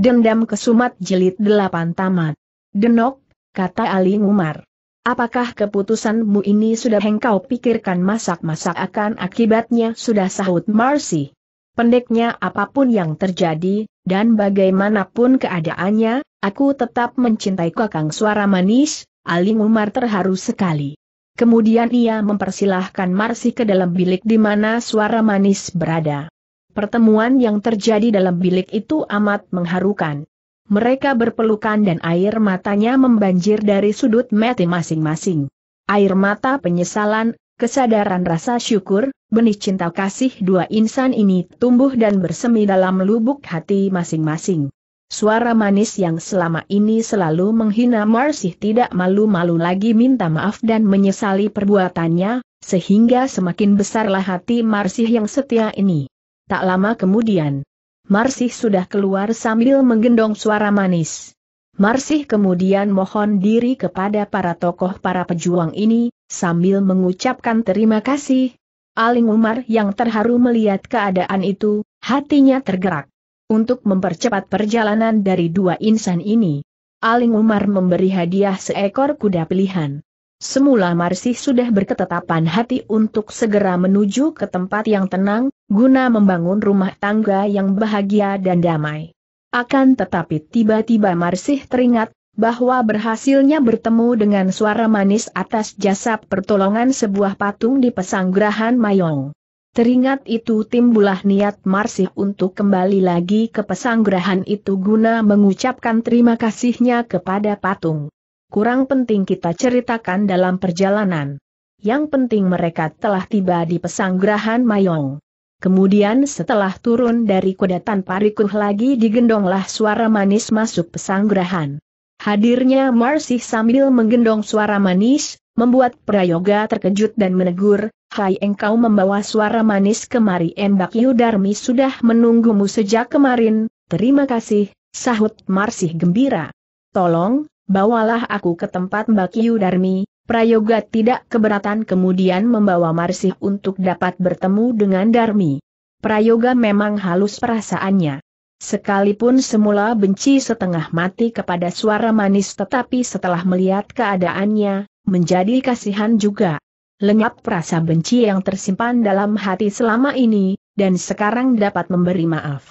Dendam Kesumat Jilid delapan Tamat. Denok, kata Ali Umar. Apakah keputusanmu ini sudah engkau pikirkan masak-masak akan akibatnya sudah sahut Marsi? Pendeknya apapun yang terjadi, dan bagaimanapun keadaannya, aku tetap mencintai kakang suara manis, Ali Umar terharu sekali. Kemudian ia mempersilahkan Marsi ke dalam bilik di mana suara manis berada. Pertemuan yang terjadi dalam bilik itu amat mengharukan. Mereka berpelukan dan air matanya membanjir dari sudut mati masing-masing. Air mata penyesalan, kesadaran rasa syukur, benih cinta kasih dua insan ini tumbuh dan bersemi dalam lubuk hati masing-masing. Suara manis yang selama ini selalu menghina Marsih tidak malu-malu lagi minta maaf dan menyesali perbuatannya, sehingga semakin besarlah hati Marsih yang setia ini. Tak lama kemudian, Marsih sudah keluar sambil menggendong suara manis. Marsih kemudian mohon diri kepada para tokoh para pejuang ini, sambil mengucapkan terima kasih. Aling Umar yang terharu melihat keadaan itu, hatinya tergerak. Untuk mempercepat perjalanan dari dua insan ini, Aling Umar memberi hadiah seekor kuda pilihan. Semula Marsih sudah berketetapan hati untuk segera menuju ke tempat yang tenang, guna membangun rumah tangga yang bahagia dan damai. Akan tetapi tiba-tiba Marsih teringat, bahwa berhasilnya bertemu dengan suara manis atas jasa pertolongan sebuah patung di pesanggrahan Mayong. Teringat itu timbulah niat Marsih untuk kembali lagi ke pesanggrahan itu guna mengucapkan terima kasihnya kepada patung kurang penting kita ceritakan dalam perjalanan. Yang penting mereka telah tiba di pesanggrahan Mayong. Kemudian setelah turun dari kuda tanpa rikuh lagi digendonglah suara manis masuk pesanggrahan. Hadirnya Marsih sambil menggendong suara manis, membuat Prayoga terkejut dan menegur, Hai engkau membawa suara manis kemari Embak Yudarmi sudah menunggumu sejak kemarin, terima kasih, sahut Marsih gembira. Tolong, bawalah aku ke tempat Mbak Yudarmi, Prayoga tidak keberatan kemudian membawa Marsih untuk dapat bertemu dengan Darmi. Prayoga memang halus perasaannya. Sekalipun semula benci setengah mati kepada suara manis tetapi setelah melihat keadaannya, menjadi kasihan juga. Lenyap perasa benci yang tersimpan dalam hati selama ini, dan sekarang dapat memberi maaf.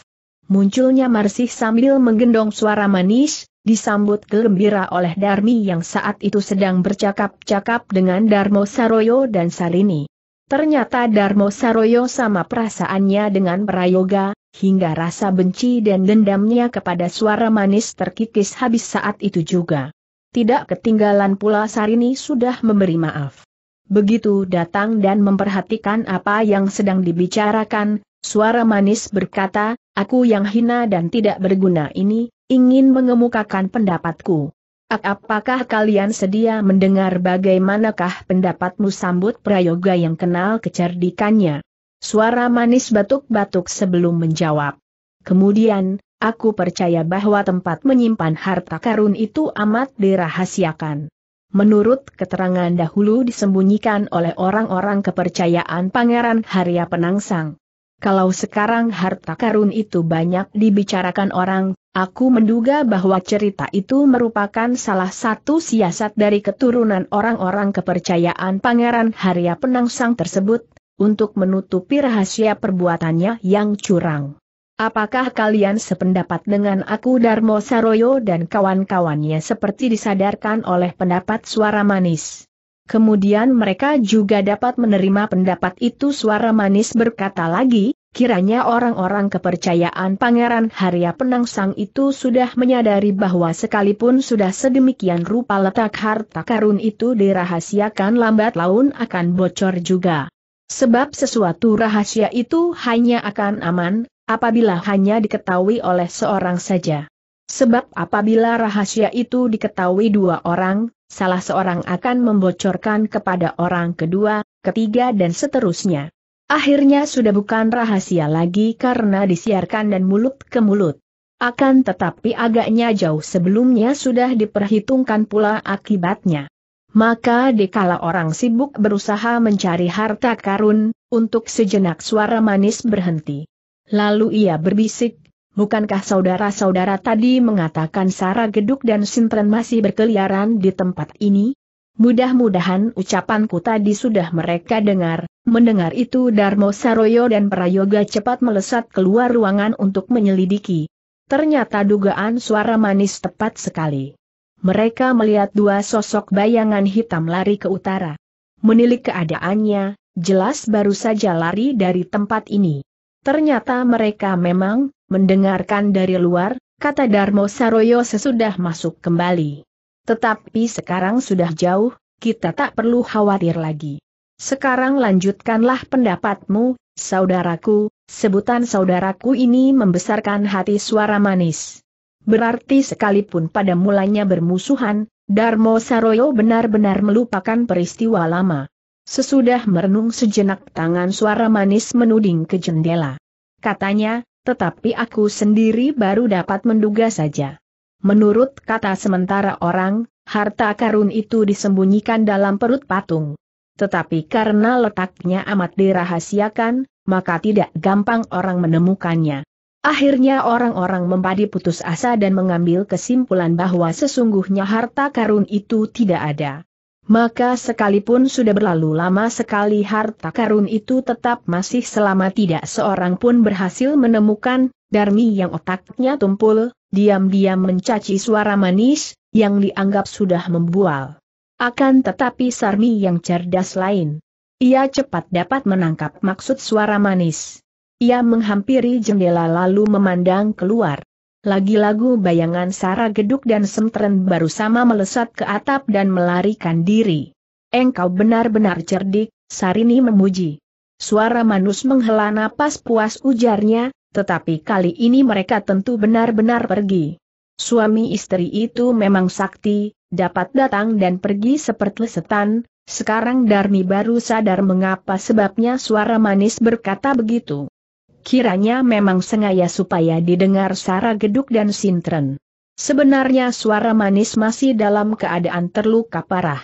Munculnya Marsih sambil menggendong suara manis, disambut gembira oleh Darmi yang saat itu sedang bercakap-cakap dengan Darmo Saroyo dan Sarini. Ternyata Darmo Saroyo sama perasaannya dengan Prayoga, hingga rasa benci dan dendamnya kepada suara manis terkikis habis saat itu juga. Tidak ketinggalan pula Sarini sudah memberi maaf. Begitu datang dan memperhatikan apa yang sedang dibicarakan, suara manis berkata, aku yang hina dan tidak berguna ini, ingin mengemukakan pendapatku. Apakah kalian sedia mendengar bagaimanakah pendapatmu sambut Prayoga yang kenal kecerdikannya? Suara manis batuk-batuk sebelum menjawab. Kemudian, aku percaya bahwa tempat menyimpan harta karun itu amat dirahasiakan. Menurut keterangan dahulu disembunyikan oleh orang-orang kepercayaan Pangeran Harya Penangsang. Kalau sekarang harta karun itu banyak dibicarakan orang, aku menduga bahwa cerita itu merupakan salah satu siasat dari keturunan orang-orang kepercayaan Pangeran Harya Penangsang tersebut, untuk menutupi rahasia perbuatannya yang curang. Apakah kalian sependapat dengan aku Darmo Saroyo dan kawan-kawannya seperti disadarkan oleh pendapat suara manis? Kemudian mereka juga dapat menerima pendapat itu suara manis berkata lagi, kiranya orang-orang kepercayaan Pangeran Harya Penangsang itu sudah menyadari bahwa sekalipun sudah sedemikian rupa letak harta karun itu dirahasiakan lambat laun akan bocor juga. Sebab sesuatu rahasia itu hanya akan aman, apabila hanya diketahui oleh seorang saja. Sebab apabila rahasia itu diketahui dua orang, salah seorang akan membocorkan kepada orang kedua, ketiga dan seterusnya. Akhirnya sudah bukan rahasia lagi karena disiarkan dan mulut ke mulut. Akan tetapi agaknya jauh sebelumnya sudah diperhitungkan pula akibatnya. Maka dikala orang sibuk berusaha mencari harta karun, untuk sejenak suara manis berhenti. Lalu ia berbisik, Bukankah saudara-saudara tadi mengatakan Sara Geduk dan Sintren masih berkeliaran di tempat ini? Mudah-mudahan ucapanku tadi sudah mereka dengar. Mendengar itu Darmo Saroyo dan Prayoga cepat melesat keluar ruangan untuk menyelidiki. Ternyata dugaan suara manis tepat sekali. Mereka melihat dua sosok bayangan hitam lari ke utara. Menilik keadaannya, jelas baru saja lari dari tempat ini. Ternyata mereka memang mendengarkan dari luar, kata Darmo Saroyo sesudah masuk kembali. Tetapi sekarang sudah jauh, kita tak perlu khawatir lagi. Sekarang lanjutkanlah pendapatmu, saudaraku, sebutan saudaraku ini membesarkan hati suara manis. Berarti sekalipun pada mulanya bermusuhan, Darmo Saroyo benar-benar melupakan peristiwa lama. Sesudah merenung sejenak tangan suara manis menuding ke jendela. Katanya, tetapi aku sendiri baru dapat menduga saja. Menurut kata sementara orang, harta karun itu disembunyikan dalam perut patung. Tetapi karena letaknya amat dirahasiakan, maka tidak gampang orang menemukannya. Akhirnya orang-orang mempadi putus asa dan mengambil kesimpulan bahwa sesungguhnya harta karun itu tidak ada. Maka sekalipun sudah berlalu lama sekali harta karun itu tetap masih selama tidak seorang pun berhasil menemukan, Darmi yang otaknya tumpul, diam-diam mencaci suara manis, yang dianggap sudah membual. Akan tetapi Sarmi yang cerdas lain. Ia cepat dapat menangkap maksud suara manis. Ia menghampiri jendela lalu memandang keluar. Lagi lagu bayangan Sara Geduk dan Semtren baru sama melesat ke atap dan melarikan diri. Engkau benar-benar cerdik, Sarini memuji. Suara Manus menghela napas puas ujarnya, tetapi kali ini mereka tentu benar-benar pergi. Suami istri itu memang sakti, dapat datang dan pergi seperti setan, sekarang Darmi baru sadar mengapa sebabnya suara manis berkata begitu. Kiranya memang sengaja supaya didengar Sara Geduk dan Sintren. Sebenarnya suara manis masih dalam keadaan terluka parah.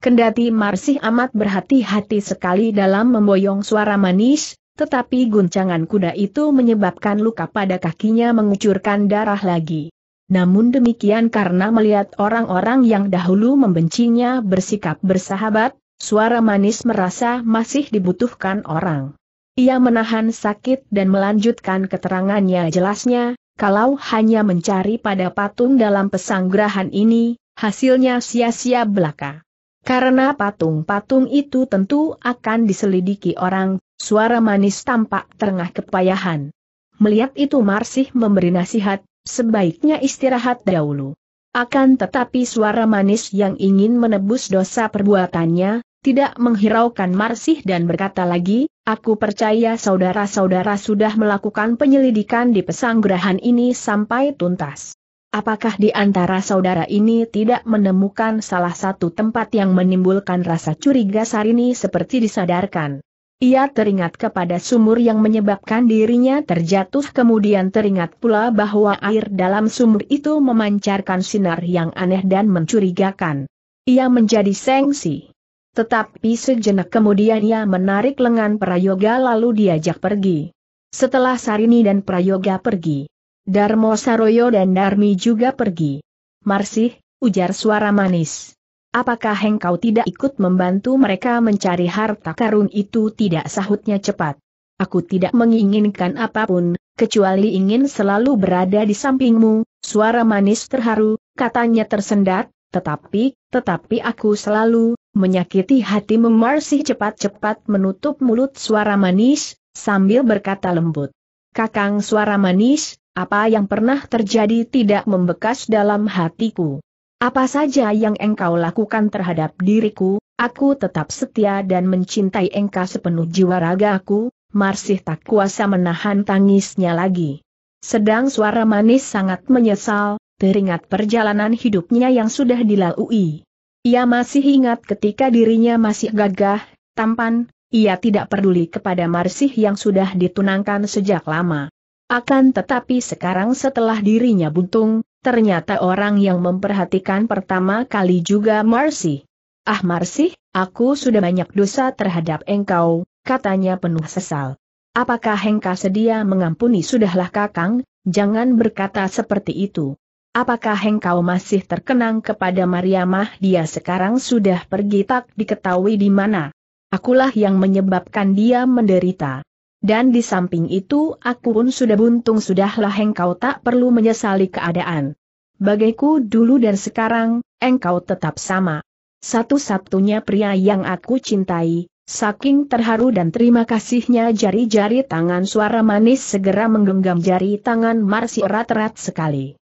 Kendati Marsih amat berhati-hati sekali dalam memboyong suara manis, tetapi guncangan kuda itu menyebabkan luka pada kakinya mengucurkan darah lagi. Namun demikian karena melihat orang-orang yang dahulu membencinya bersikap bersahabat, suara manis merasa masih dibutuhkan orang. Ia menahan sakit dan melanjutkan keterangannya jelasnya, kalau hanya mencari pada patung dalam pesanggrahan ini, hasilnya sia-sia belaka. Karena patung-patung itu tentu akan diselidiki orang, suara manis tampak terengah kepayahan. Melihat itu Marsih memberi nasihat, sebaiknya istirahat dahulu. Akan tetapi suara manis yang ingin menebus dosa perbuatannya, tidak menghiraukan Marsih dan berkata lagi, aku percaya saudara-saudara sudah melakukan penyelidikan di pesanggerahan ini sampai tuntas. Apakah di antara saudara ini tidak menemukan salah satu tempat yang menimbulkan rasa curiga Sarini seperti disadarkan? Ia teringat kepada sumur yang menyebabkan dirinya terjatuh kemudian teringat pula bahwa air dalam sumur itu memancarkan sinar yang aneh dan mencurigakan. Ia menjadi sengsi. Tetapi sejenak kemudian ia menarik lengan Prayoga lalu diajak pergi. Setelah Sarini dan Prayoga pergi, Darmo Saroyo dan Darmi juga pergi. Marsih, ujar suara manis. Apakah engkau tidak ikut membantu mereka mencari harta karun itu tidak sahutnya cepat. Aku tidak menginginkan apapun, kecuali ingin selalu berada di sampingmu, suara manis terharu, katanya tersendat, tetapi, tetapi aku selalu, menyakiti hati Memarsih cepat-cepat menutup mulut suara manis, sambil berkata lembut. Kakang suara manis, apa yang pernah terjadi tidak membekas dalam hatiku. Apa saja yang engkau lakukan terhadap diriku, aku tetap setia dan mencintai engkau sepenuh jiwa ragaku. Marsih tak kuasa menahan tangisnya lagi. Sedang suara manis sangat menyesal, teringat perjalanan hidupnya yang sudah dilalui. Ia masih ingat ketika dirinya masih gagah, tampan, ia tidak peduli kepada Marsih yang sudah ditunangkan sejak lama. Akan tetapi sekarang setelah dirinya buntung, ternyata orang yang memperhatikan pertama kali juga Marsih. Ah Marsih, aku sudah banyak dosa terhadap engkau, katanya penuh sesal. Apakah engkau sedia mengampuni sudahlah kakang, jangan berkata seperti itu. Apakah engkau masih terkenang kepada Mariamah dia sekarang sudah pergi tak diketahui di mana? Akulah yang menyebabkan dia menderita. Dan di samping itu aku pun sudah buntung sudahlah engkau tak perlu menyesali keadaan. Bagaiku dulu dan sekarang, engkau tetap sama. Satu-satunya pria yang aku cintai, saking terharu dan terima kasihnya jari-jari tangan suara manis segera menggenggam jari tangan Marsi erat-erat sekali.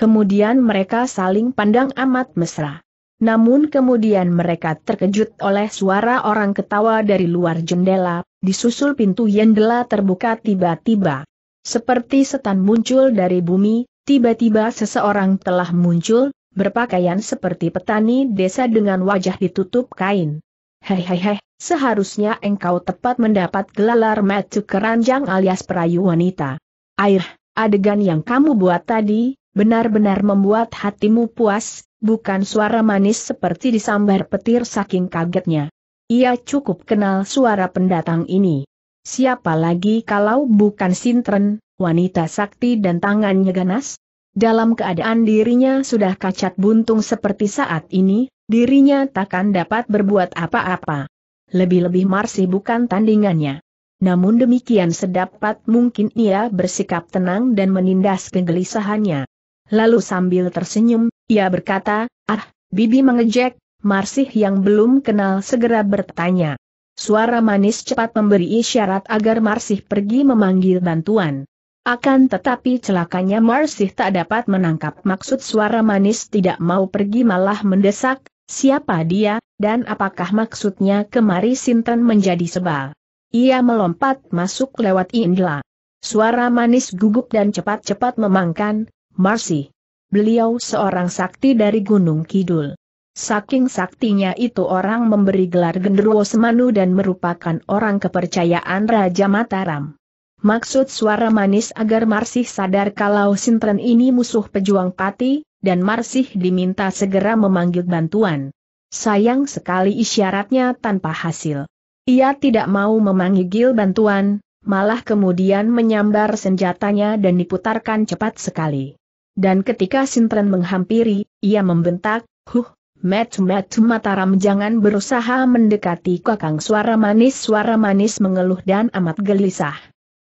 Kemudian mereka saling pandang amat mesra. Namun kemudian mereka terkejut oleh suara orang ketawa dari luar jendela, disusul pintu jendela terbuka tiba-tiba. Seperti setan muncul dari bumi, tiba-tiba seseorang telah muncul, berpakaian seperti petani desa dengan wajah ditutup kain. Hehehe, seharusnya engkau tepat mendapat gelar metu keranjang alias perayu wanita. Air, adegan yang kamu buat tadi, benar-benar membuat hatimu puas, bukan suara manis seperti disambar petir saking kagetnya. Ia cukup kenal suara pendatang ini. Siapa lagi kalau bukan Sintren, wanita sakti dan tangannya ganas? Dalam keadaan dirinya sudah kacat buntung seperti saat ini, dirinya takkan dapat berbuat apa-apa. Lebih-lebih Marsi bukan tandingannya. Namun demikian sedapat mungkin ia bersikap tenang dan menindas kegelisahannya. Lalu sambil tersenyum, ia berkata, ah, Bibi mengejek, Marsih yang belum kenal segera bertanya. Suara manis cepat memberi isyarat agar Marsih pergi memanggil bantuan. Akan tetapi celakanya Marsih tak dapat menangkap maksud suara manis tidak mau pergi malah mendesak, siapa dia, dan apakah maksudnya kemari Sinten menjadi sebal. Ia melompat masuk lewat Indra. Suara manis gugup dan cepat-cepat memangkan, Marsi. Beliau seorang sakti dari Gunung Kidul. Saking saktinya itu orang memberi gelar Gendruwo Semanu dan merupakan orang kepercayaan Raja Mataram. Maksud suara manis agar Marsih sadar kalau Sintren ini musuh pejuang pati, dan Marsih diminta segera memanggil bantuan. Sayang sekali isyaratnya tanpa hasil. Ia tidak mau memanggil bantuan, malah kemudian menyambar senjatanya dan diputarkan cepat sekali. Dan ketika Sintren menghampiri, ia membentak, Huh, Met Met Mataram jangan berusaha mendekati kakang suara manis Suara manis mengeluh dan amat gelisah.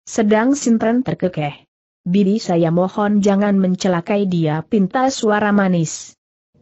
Sedang Sintren terkekeh. Bibi saya mohon jangan mencelakai dia pinta suara manis.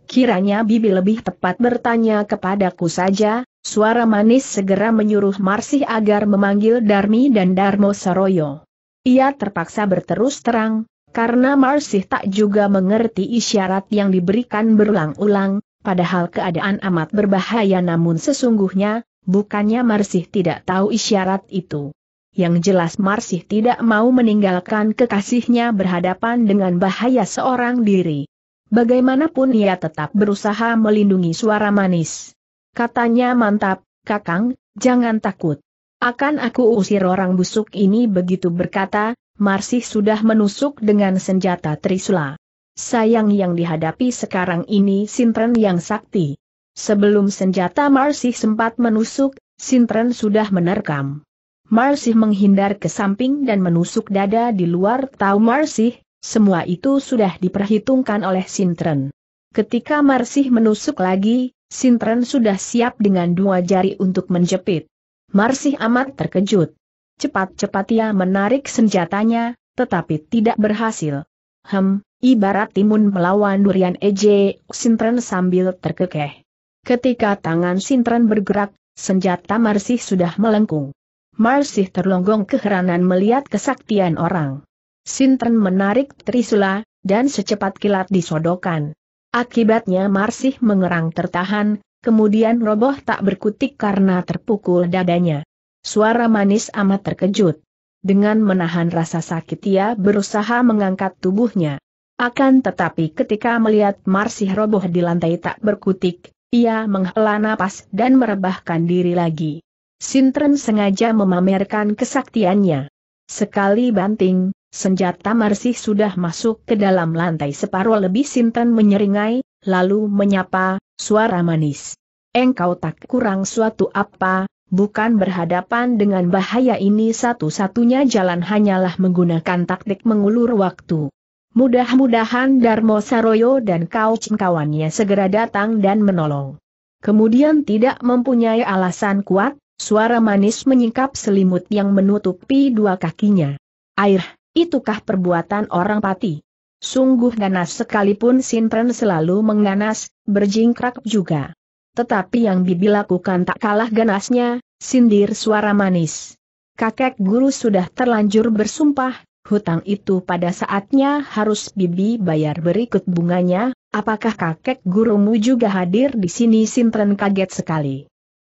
Kiranya Bibi lebih tepat bertanya kepadaku saja, suara manis segera menyuruh Marsih agar memanggil Darmi dan Darmo Saroyo. Ia terpaksa berterus terang, karena Marsih tak juga mengerti isyarat yang diberikan berulang-ulang, padahal keadaan amat berbahaya namun sesungguhnya, bukannya Marsih tidak tahu isyarat itu. Yang jelas Marsih tidak mau meninggalkan kekasihnya berhadapan dengan bahaya seorang diri. Bagaimanapun ia tetap berusaha melindungi suara manis. Katanya mantap, Kakang, jangan takut. Akan aku usir orang busuk ini begitu berkata, Marsih sudah menusuk dengan senjata Trisula. Sayang yang dihadapi sekarang ini Sintren yang sakti. Sebelum senjata Marsih sempat menusuk, Sintren sudah menerkam. Marsih menghindar ke samping dan menusuk dada di luar tahu Marsih, semua itu sudah diperhitungkan oleh Sintren. Ketika Marsih menusuk lagi, Sintren sudah siap dengan dua jari untuk menjepit. Marsih amat terkejut. Cepat-cepat ia menarik senjatanya, tetapi tidak berhasil. Hem, ibarat timun melawan durian EJ, Sintren sambil terkekeh. Ketika tangan Sintren bergerak, senjata Marsih sudah melengkung. Marsih terlonggong keheranan melihat kesaktian orang. Sintren menarik Trisula, dan secepat kilat disodokan. Akibatnya Marsih mengerang tertahan, kemudian roboh tak berkutik karena terpukul dadanya. Suara manis amat terkejut. Dengan menahan rasa sakit ia berusaha mengangkat tubuhnya. Akan tetapi ketika melihat Marsih roboh di lantai tak berkutik, ia menghela napas dan merebahkan diri lagi. Sintren sengaja memamerkan kesaktiannya. Sekali banting, senjata Marsih sudah masuk ke dalam lantai separuh lebih Sintren menyeringai, lalu menyapa, suara manis. Engkau tak kurang suatu apa, bukan berhadapan dengan bahaya ini satu-satunya jalan hanyalah menggunakan taktik mengulur waktu. Mudah-mudahan Darmo Saroyo dan kau cengkawannya segera datang dan menolong. Kemudian tidak mempunyai alasan kuat, suara manis menyingkap selimut yang menutupi dua kakinya. Air, itukah perbuatan orang pati? Sungguh ganas sekalipun Sinpren selalu mengganas, berjingkrak juga tetapi yang Bibi lakukan tak kalah ganasnya, sindir suara manis. Kakek guru sudah terlanjur bersumpah, hutang itu pada saatnya harus Bibi bayar berikut bunganya, apakah kakek gurumu juga hadir di sini Sintren kaget sekali.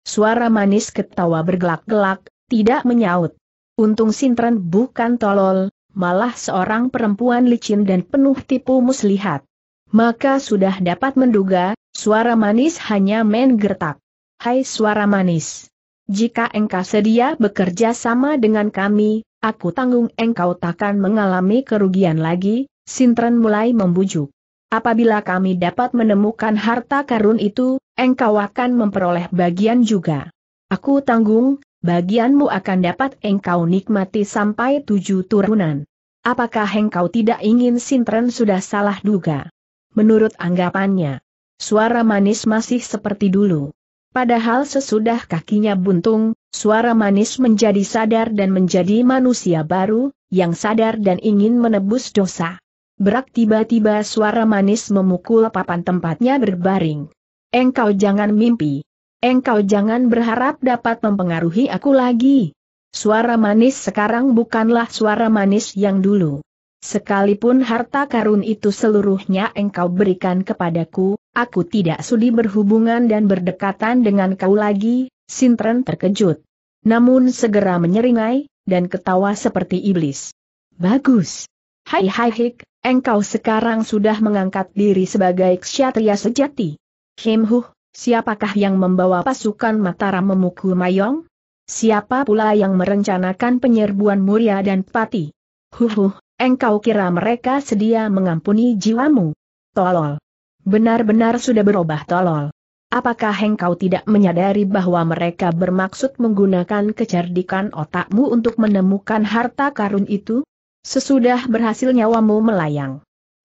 Suara manis ketawa bergelak-gelak, tidak menyaut. Untung Sintren bukan tolol, malah seorang perempuan licin dan penuh tipu muslihat. Maka sudah dapat menduga, Suara manis hanya menggertak. Hai suara manis. Jika engkau sedia bekerja sama dengan kami, aku tanggung engkau takkan mengalami kerugian lagi, Sintren mulai membujuk. Apabila kami dapat menemukan harta karun itu, engkau akan memperoleh bagian juga. Aku tanggung, bagianmu akan dapat engkau nikmati sampai tujuh turunan. Apakah engkau tidak ingin Sintren sudah salah duga? Menurut anggapannya, suara manis masih seperti dulu. Padahal sesudah kakinya buntung, suara manis menjadi sadar dan menjadi manusia baru, yang sadar dan ingin menebus dosa. Berak tiba-tiba suara manis memukul papan tempatnya berbaring. Engkau jangan mimpi. Engkau jangan berharap dapat mempengaruhi aku lagi. Suara manis sekarang bukanlah suara manis yang dulu. Sekalipun harta karun itu seluruhnya engkau berikan kepadaku, Aku tidak sudi berhubungan dan berdekatan dengan kau lagi, Sintren terkejut. Namun segera menyeringai, dan ketawa seperti iblis. Bagus. Hai hai hik, engkau sekarang sudah mengangkat diri sebagai ksatria sejati. Kim Huh, siapakah yang membawa pasukan Mataram memukul Mayong? Siapa pula yang merencanakan penyerbuan Muria dan Pati? Huhuh, engkau kira mereka sedia mengampuni jiwamu? Tolol. Benar-benar sudah berubah tolol. Apakah engkau tidak menyadari bahwa mereka bermaksud menggunakan kecerdikan otakmu untuk menemukan harta karun itu? Sesudah berhasil nyawamu melayang.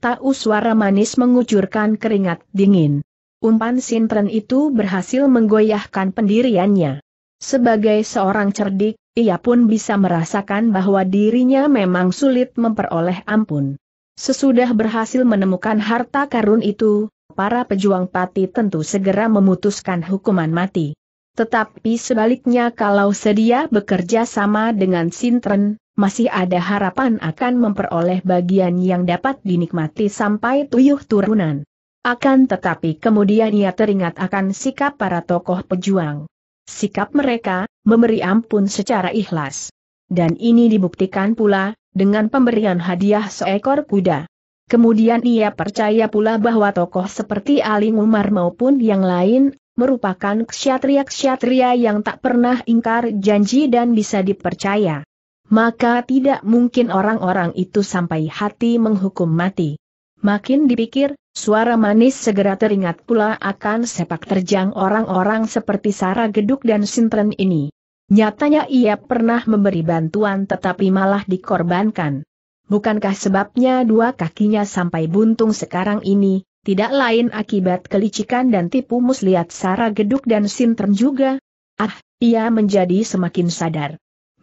Tahu suara manis mengucurkan keringat dingin. Umpan sintren itu berhasil menggoyahkan pendiriannya. Sebagai seorang cerdik, ia pun bisa merasakan bahwa dirinya memang sulit memperoleh ampun. Sesudah berhasil menemukan harta karun itu, para pejuang pati tentu segera memutuskan hukuman mati. Tetapi sebaliknya kalau sedia bekerja sama dengan Sintren, masih ada harapan akan memperoleh bagian yang dapat dinikmati sampai tuyuh turunan. Akan tetapi kemudian ia teringat akan sikap para tokoh pejuang. Sikap mereka, memberi ampun secara ikhlas. Dan ini dibuktikan pula, dengan pemberian hadiah seekor kuda. Kemudian ia percaya pula bahwa tokoh seperti Ali Umar maupun yang lain, merupakan ksatria-ksatria yang tak pernah ingkar janji dan bisa dipercaya. Maka tidak mungkin orang-orang itu sampai hati menghukum mati. Makin dipikir, suara manis segera teringat pula akan sepak terjang orang-orang seperti Sara Geduk dan Sintren ini. Nyatanya ia pernah memberi bantuan tetapi malah dikorbankan. Bukankah sebabnya dua kakinya sampai buntung sekarang ini, tidak lain akibat kelicikan dan tipu muslihat Sarah Geduk dan Sintern juga? Ah, ia menjadi semakin sadar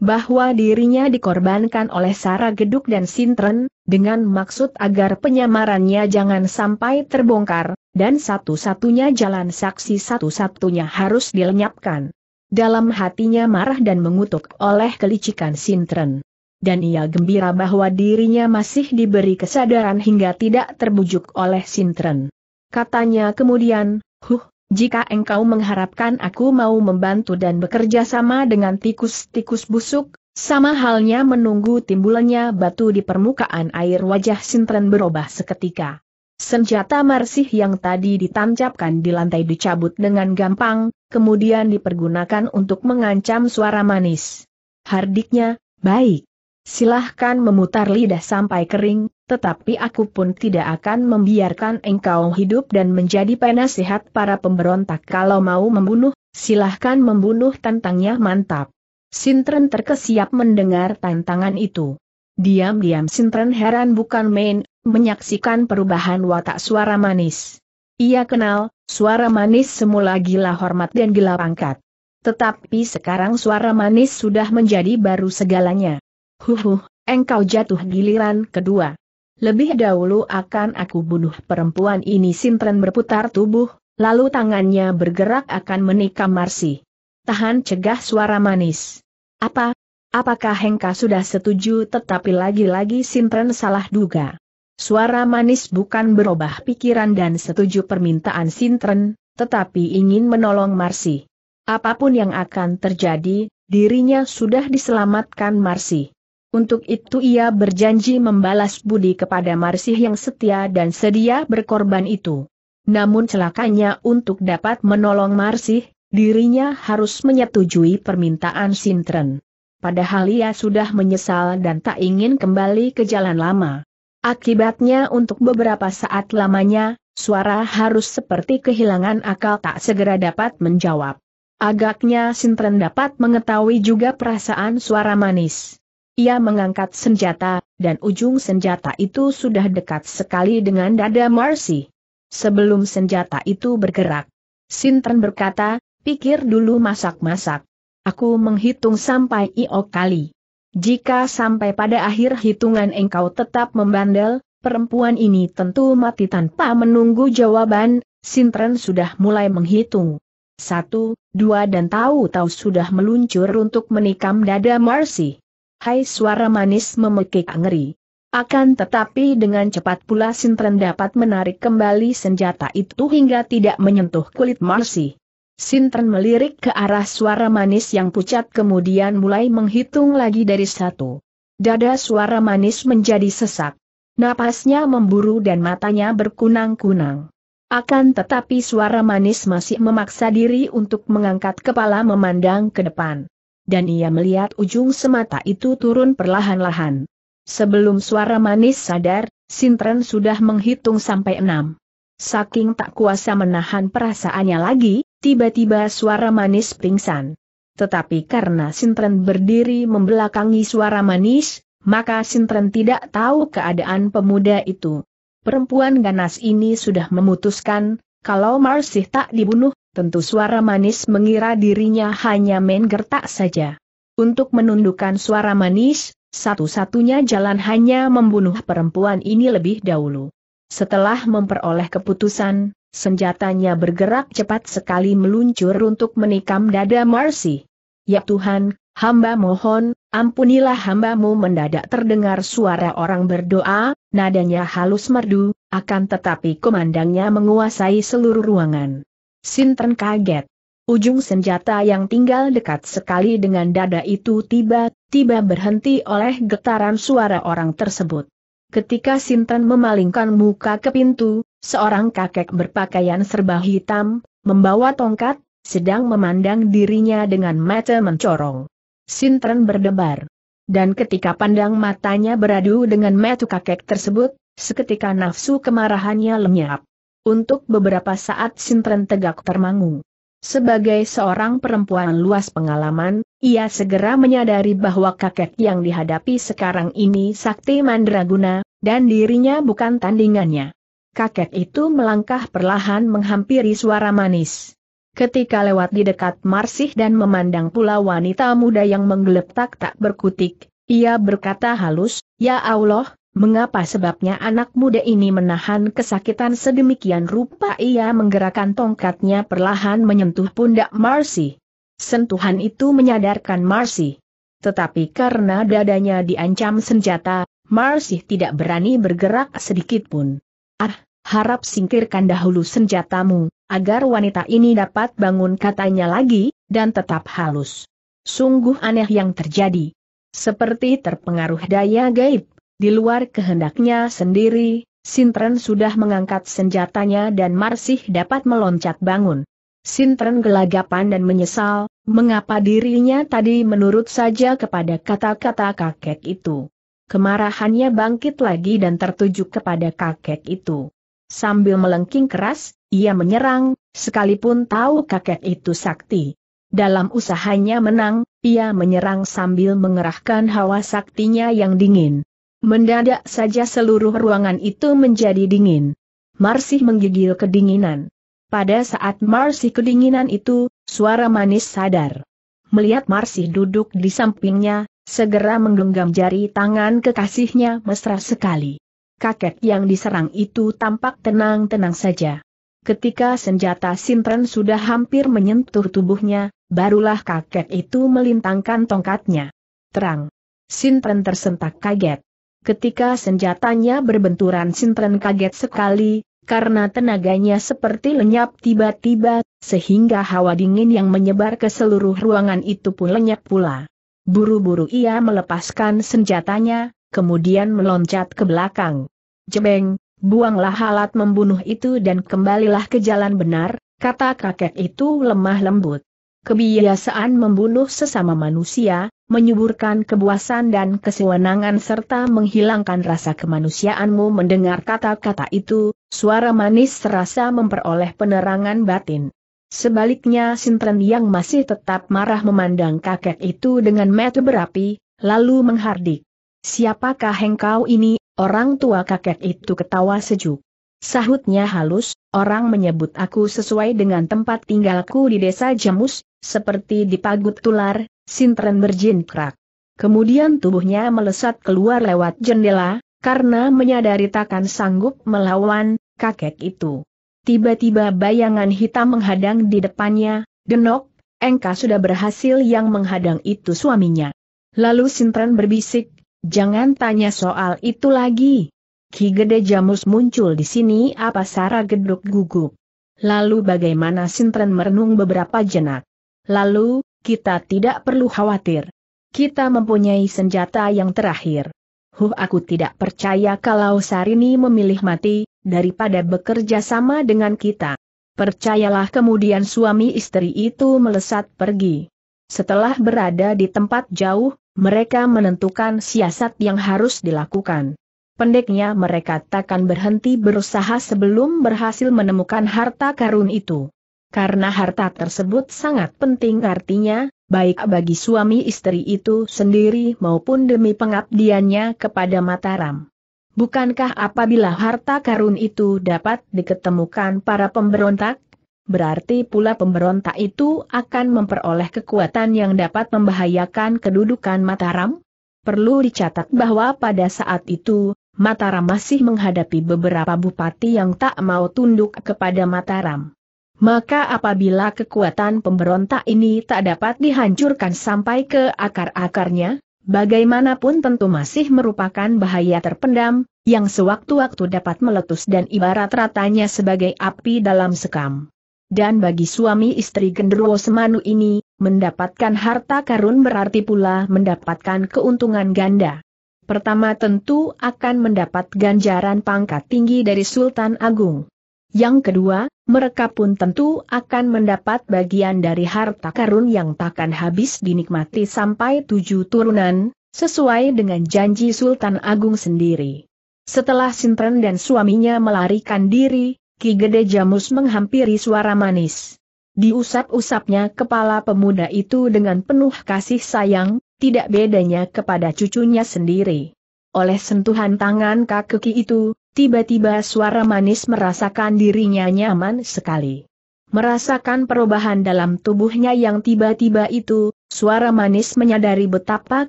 bahwa dirinya dikorbankan oleh Sarah Geduk dan Sintren, dengan maksud agar penyamarannya jangan sampai terbongkar, dan satu-satunya jalan saksi satu-satunya harus dilenyapkan. Dalam hatinya marah dan mengutuk oleh kelicikan Sintren. Dan ia gembira bahwa dirinya masih diberi kesadaran hingga tidak terbujuk oleh Sintren. Katanya kemudian, huh, jika engkau mengharapkan aku mau membantu dan bekerja sama dengan tikus-tikus busuk, sama halnya menunggu timbulannya batu di permukaan air wajah Sintren berubah seketika. Senjata marsih yang tadi ditancapkan di lantai dicabut dengan gampang, kemudian dipergunakan untuk mengancam suara manis. Hardiknya, baik. Silahkan memutar lidah sampai kering, tetapi aku pun tidak akan membiarkan engkau hidup dan menjadi penasehat para pemberontak kalau mau membunuh, silahkan membunuh tantangnya mantap. Sintren terkesiap mendengar tantangan itu. Diam-diam Sintren heran bukan main, menyaksikan perubahan watak suara manis. Ia kenal, suara manis semula gila hormat dan gila pangkat. Tetapi sekarang suara manis sudah menjadi baru segalanya. Huhuh, engkau jatuh giliran kedua. Lebih dahulu akan aku bunuh perempuan ini Sintren berputar tubuh, lalu tangannya bergerak akan menikam Marsi. Tahan cegah suara manis. Apa? Apakah Hengka sudah setuju tetapi lagi-lagi Sintren salah duga? Suara manis bukan berubah pikiran dan setuju permintaan Sintren, tetapi ingin menolong Marsi. Apapun yang akan terjadi, dirinya sudah diselamatkan Marsi. Untuk itu ia berjanji membalas budi kepada Marsih yang setia dan sedia berkorban itu. Namun celakanya untuk dapat menolong Marsih, dirinya harus menyetujui permintaan Sintren. Padahal ia sudah menyesal dan tak ingin kembali ke jalan lama. Akibatnya untuk beberapa saat lamanya, suara harus seperti kehilangan akal tak segera dapat menjawab. Agaknya Sintren dapat mengetahui juga perasaan suara manis. Ia mengangkat senjata, dan ujung senjata itu sudah dekat sekali dengan dada Marcy. Sebelum senjata itu bergerak, Sintren berkata, pikir dulu masak-masak. Aku menghitung sampai IO kali. Jika sampai pada akhir hitungan engkau tetap membandel, perempuan ini tentu mati tanpa menunggu jawaban, Sintren sudah mulai menghitung. Satu, dua dan tahu-tahu sudah meluncur untuk menikam dada Marcy. Hai suara manis memekik ngeri. Akan tetapi dengan cepat pula Sintren dapat menarik kembali senjata itu hingga tidak menyentuh kulit Marcy. Sinten melirik ke arah suara manis yang pucat kemudian mulai menghitung lagi dari satu. Dada suara manis menjadi sesak. Napasnya memburu dan matanya berkunang-kunang. Akan tetapi suara manis masih memaksa diri untuk mengangkat kepala memandang ke depan. Dan ia melihat ujung semata itu turun perlahan-lahan. Sebelum suara manis sadar, Sintren sudah menghitung sampai enam. Saking tak kuasa menahan perasaannya lagi, tiba-tiba suara manis pingsan. Tetapi karena Sintren berdiri membelakangi suara manis, maka Sintren tidak tahu keadaan pemuda itu. Perempuan ganas ini sudah memutuskan, kalau Marsih tak dibunuh, tentu suara manis mengira dirinya hanya main gertak saja. Untuk menundukkan suara manis, satu-satunya jalan hanya membunuh perempuan ini lebih dahulu. Setelah memperoleh keputusan, senjatanya bergerak cepat sekali meluncur untuk menikam dada Marsi. Ya Tuhan, hamba mohon, ampunilah hambamu mendadak terdengar suara orang berdoa, nadanya halus merdu, akan tetapi komandangnya menguasai seluruh ruangan. Sinten kaget. Ujung senjata yang tinggal dekat sekali dengan dada itu tiba-tiba berhenti oleh getaran suara orang tersebut. Ketika Sintren memalingkan muka ke pintu, seorang kakek berpakaian serba hitam, membawa tongkat, sedang memandang dirinya dengan mata mencorong. Sintren berdebar. Dan ketika pandang matanya beradu dengan metu kakek tersebut, seketika nafsu kemarahannya lenyap. Untuk beberapa saat Sintren tegak termangu. Sebagai seorang perempuan luas pengalaman, ia segera menyadari bahwa kakek yang dihadapi sekarang ini sakti mandraguna, dan dirinya bukan tandingannya. Kakek itu melangkah perlahan menghampiri suara manis. Ketika lewat di dekat Marsih dan memandang pula wanita muda yang menggeletak tak berkutik, ia berkata halus, Ya Allah, Mengapa sebabnya anak muda ini menahan kesakitan sedemikian rupa ia menggerakkan tongkatnya perlahan menyentuh pundak Marcy. Sentuhan itu menyadarkan Marcy. Tetapi karena dadanya diancam senjata, Marcy tidak berani bergerak sedikit pun. Ah, harap singkirkan dahulu senjatamu, agar wanita ini dapat bangun katanya lagi, dan tetap halus. Sungguh aneh yang terjadi. Seperti terpengaruh daya gaib di luar kehendaknya sendiri, Sintren sudah mengangkat senjatanya dan Marsih dapat meloncat bangun. Sintren gelagapan dan menyesal, mengapa dirinya tadi menurut saja kepada kata-kata kakek itu. Kemarahannya bangkit lagi dan tertuju kepada kakek itu. Sambil melengking keras, ia menyerang, sekalipun tahu kakek itu sakti. Dalam usahanya menang, ia menyerang sambil mengerahkan hawa saktinya yang dingin. Mendadak saja seluruh ruangan itu menjadi dingin. Marsih menggigil kedinginan. Pada saat Marsih kedinginan itu, suara manis sadar. Melihat Marsih duduk di sampingnya, segera menggenggam jari tangan kekasihnya mesra sekali. Kakek yang diserang itu tampak tenang-tenang saja. Ketika senjata Sintren sudah hampir menyentuh tubuhnya, barulah kakek itu melintangkan tongkatnya. Terang. Sintren tersentak kaget. Ketika senjatanya berbenturan Sintren kaget sekali, karena tenaganya seperti lenyap tiba-tiba, sehingga hawa dingin yang menyebar ke seluruh ruangan itu pun lenyap pula. Buru-buru ia melepaskan senjatanya, kemudian meloncat ke belakang. Jebeng, buanglah alat membunuh itu dan kembalilah ke jalan benar, kata kakek itu lemah lembut kebiasaan membunuh sesama manusia, menyuburkan kebuasan dan kesewenangan serta menghilangkan rasa kemanusiaanmu mendengar kata-kata itu, suara manis terasa memperoleh penerangan batin. Sebaliknya Sintren yang masih tetap marah memandang kakek itu dengan mata berapi, lalu menghardik. Siapakah engkau ini, orang tua kakek itu ketawa sejuk. Sahutnya halus, orang menyebut aku sesuai dengan tempat tinggalku di desa Jamus, seperti dipagut tular, Sintren berjingkrak. Kemudian tubuhnya melesat keluar lewat jendela, karena menyadari takkan sanggup melawan, kakek itu. Tiba-tiba bayangan hitam menghadang di depannya, denok, engka sudah berhasil yang menghadang itu suaminya. Lalu Sintren berbisik, jangan tanya soal itu lagi. Ki Gede Jamus muncul di sini apa Sarah gedruk gugup. Lalu bagaimana Sintren merenung beberapa jenak. Lalu, kita tidak perlu khawatir. Kita mempunyai senjata yang terakhir. Huh aku tidak percaya kalau Sarini memilih mati, daripada bekerja sama dengan kita. Percayalah kemudian suami istri itu melesat pergi. Setelah berada di tempat jauh, mereka menentukan siasat yang harus dilakukan. Pendeknya mereka takkan berhenti berusaha sebelum berhasil menemukan harta karun itu. Karena harta tersebut sangat penting artinya, baik bagi suami istri itu sendiri maupun demi pengabdiannya kepada Mataram. Bukankah apabila harta karun itu dapat diketemukan para pemberontak, berarti pula pemberontak itu akan memperoleh kekuatan yang dapat membahayakan kedudukan Mataram? Perlu dicatat bahwa pada saat itu, Mataram masih menghadapi beberapa bupati yang tak mau tunduk kepada Mataram. Maka apabila kekuatan pemberontak ini tak dapat dihancurkan sampai ke akar-akarnya, bagaimanapun tentu masih merupakan bahaya terpendam, yang sewaktu-waktu dapat meletus dan ibarat ratanya sebagai api dalam sekam. Dan bagi suami istri Gendruwo semanu ini, mendapatkan harta karun berarti pula mendapatkan keuntungan ganda. Pertama tentu akan mendapat ganjaran pangkat tinggi dari Sultan Agung. Yang kedua, mereka pun tentu akan mendapat bagian dari harta karun yang takkan habis dinikmati sampai tujuh turunan, sesuai dengan janji Sultan Agung sendiri. Setelah Sintren dan suaminya melarikan diri, Ki Gede Jamus menghampiri suara manis. Diusap-usapnya kepala pemuda itu dengan penuh kasih sayang, tidak bedanya kepada cucunya sendiri. Oleh sentuhan tangan kakek itu, Tiba-tiba suara manis merasakan dirinya nyaman sekali. Merasakan perubahan dalam tubuhnya yang tiba-tiba itu, suara manis menyadari betapa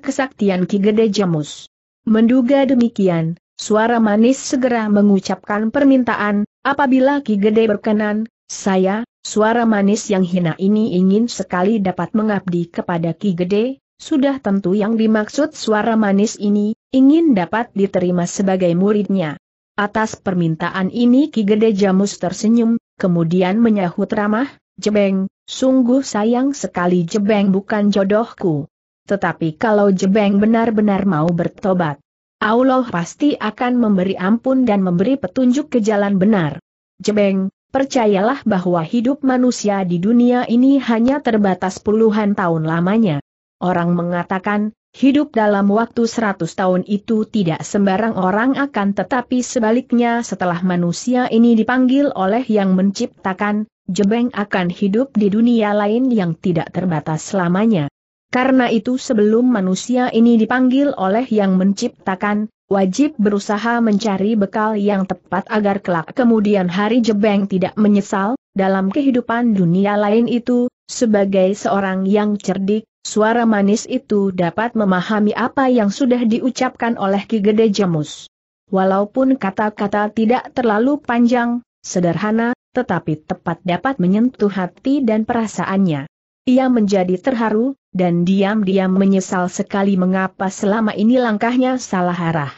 kesaktian Ki Gede Jamus. Menduga demikian, suara manis segera mengucapkan permintaan, apabila Ki Gede berkenan, saya, suara manis yang hina ini ingin sekali dapat mengabdi kepada Ki Gede, sudah tentu yang dimaksud suara manis ini, ingin dapat diterima sebagai muridnya. Atas permintaan ini Ki Gede Jamus tersenyum, kemudian menyahut ramah, Jebeng, sungguh sayang sekali Jebeng bukan jodohku. Tetapi kalau Jebeng benar-benar mau bertobat, Allah pasti akan memberi ampun dan memberi petunjuk ke jalan benar. Jebeng, percayalah bahwa hidup manusia di dunia ini hanya terbatas puluhan tahun lamanya. Orang mengatakan, Hidup dalam waktu 100 tahun itu tidak sembarang orang akan tetapi sebaliknya setelah manusia ini dipanggil oleh yang menciptakan, Jebeng akan hidup di dunia lain yang tidak terbatas selamanya. Karena itu sebelum manusia ini dipanggil oleh yang menciptakan, wajib berusaha mencari bekal yang tepat agar kelak kemudian hari Jebeng tidak menyesal, dalam kehidupan dunia lain itu, sebagai seorang yang cerdik, Suara manis itu dapat memahami apa yang sudah diucapkan oleh Ki Gede Jemus. Walaupun kata-kata tidak terlalu panjang, sederhana, tetapi tepat dapat menyentuh hati dan perasaannya. Ia menjadi terharu, dan diam-diam menyesal sekali mengapa selama ini langkahnya salah arah.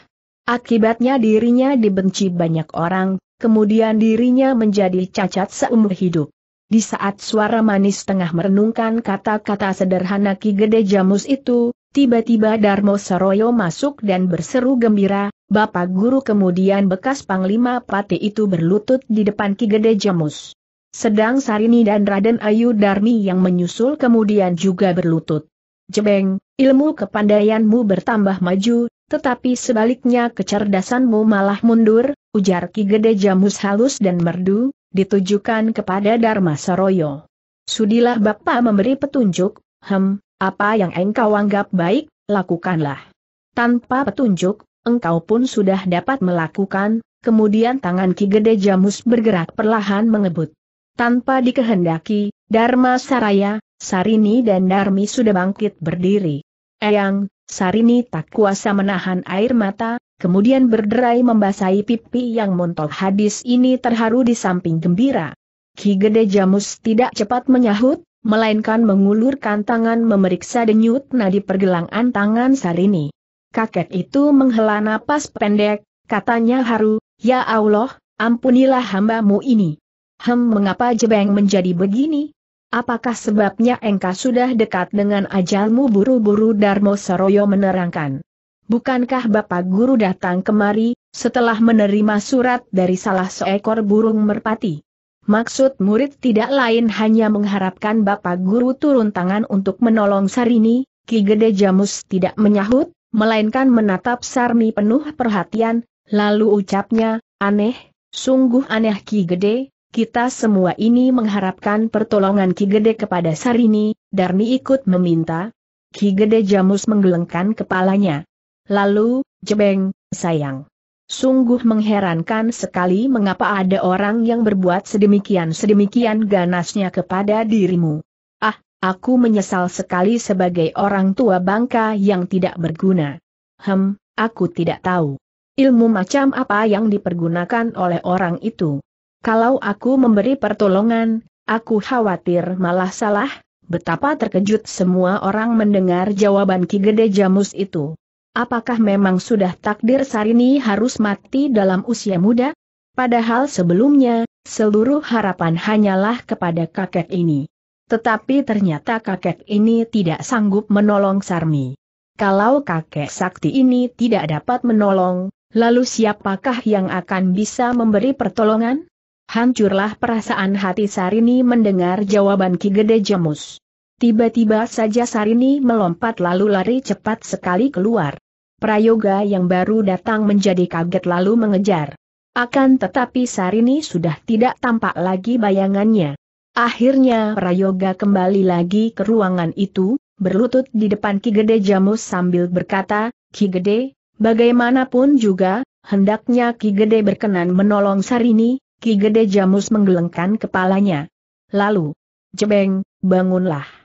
Akibatnya dirinya dibenci banyak orang, kemudian dirinya menjadi cacat seumur hidup. Di saat suara manis tengah merenungkan kata-kata sederhana Ki Gede Jamus itu, tiba-tiba Darmo Saroyo masuk dan berseru gembira, Bapak Guru kemudian bekas Panglima Pati itu berlutut di depan Ki Gede Jamus. Sedang Sarini dan Raden Ayu Darmi yang menyusul kemudian juga berlutut. Jebeng, ilmu kepandaianmu bertambah maju, tetapi sebaliknya kecerdasanmu malah mundur, ujar Ki Gede Jamus halus dan merdu, ditujukan kepada Dharma Saroyo. Sudilah Bapak memberi petunjuk, hem, apa yang engkau anggap baik, lakukanlah. Tanpa petunjuk, engkau pun sudah dapat melakukan, kemudian tangan Ki Gede Jamus bergerak perlahan mengebut. Tanpa dikehendaki, Dharma Saraya, Sarini dan Darmi sudah bangkit berdiri. Eyang, Sarini tak kuasa menahan air mata, kemudian berderai membasahi pipi yang montok hadis ini terharu di samping gembira. Ki Gede Jamus tidak cepat menyahut, melainkan mengulurkan tangan memeriksa denyut nadi pergelangan tangan Sarini. Kakek itu menghela napas pendek, katanya haru, Ya Allah, ampunilah hambamu ini. Hem mengapa jebeng menjadi begini? Apakah sebabnya engkau sudah dekat dengan ajalmu buru-buru Darmo Saroyo menerangkan. Bukankah Bapak Guru datang kemari, setelah menerima surat dari salah seekor burung merpati? Maksud murid tidak lain hanya mengharapkan Bapak Guru turun tangan untuk menolong Sarini, Ki Gede Jamus tidak menyahut, melainkan menatap Sarmi penuh perhatian, lalu ucapnya, aneh, sungguh aneh Ki Gede, kita semua ini mengharapkan pertolongan Ki Gede kepada Sarini, Darmi ikut meminta. Ki Gede Jamus menggelengkan kepalanya. Lalu, jebeng, sayang. Sungguh mengherankan sekali mengapa ada orang yang berbuat sedemikian-sedemikian ganasnya kepada dirimu. Ah, aku menyesal sekali sebagai orang tua bangka yang tidak berguna. Hem, aku tidak tahu. Ilmu macam apa yang dipergunakan oleh orang itu. Kalau aku memberi pertolongan, aku khawatir malah salah, betapa terkejut semua orang mendengar jawaban Ki Gede Jamus itu. Apakah memang sudah takdir Sarini harus mati dalam usia muda? Padahal sebelumnya, seluruh harapan hanyalah kepada kakek ini. Tetapi ternyata kakek ini tidak sanggup menolong Sarmi. Kalau kakek sakti ini tidak dapat menolong, lalu siapakah yang akan bisa memberi pertolongan? Hancurlah perasaan hati Sarini mendengar jawaban Ki Gede Jemus. Tiba-tiba saja Sarini melompat lalu lari cepat sekali keluar. Prayoga yang baru datang menjadi kaget lalu mengejar. Akan tetapi Sarini sudah tidak tampak lagi bayangannya. Akhirnya Prayoga kembali lagi ke ruangan itu, berlutut di depan Ki Gede Jamus sambil berkata, Ki Gede, bagaimanapun juga, hendaknya Ki Gede berkenan menolong Sarini, Ki Gede Jamus menggelengkan kepalanya. Lalu, jebeng, bangunlah.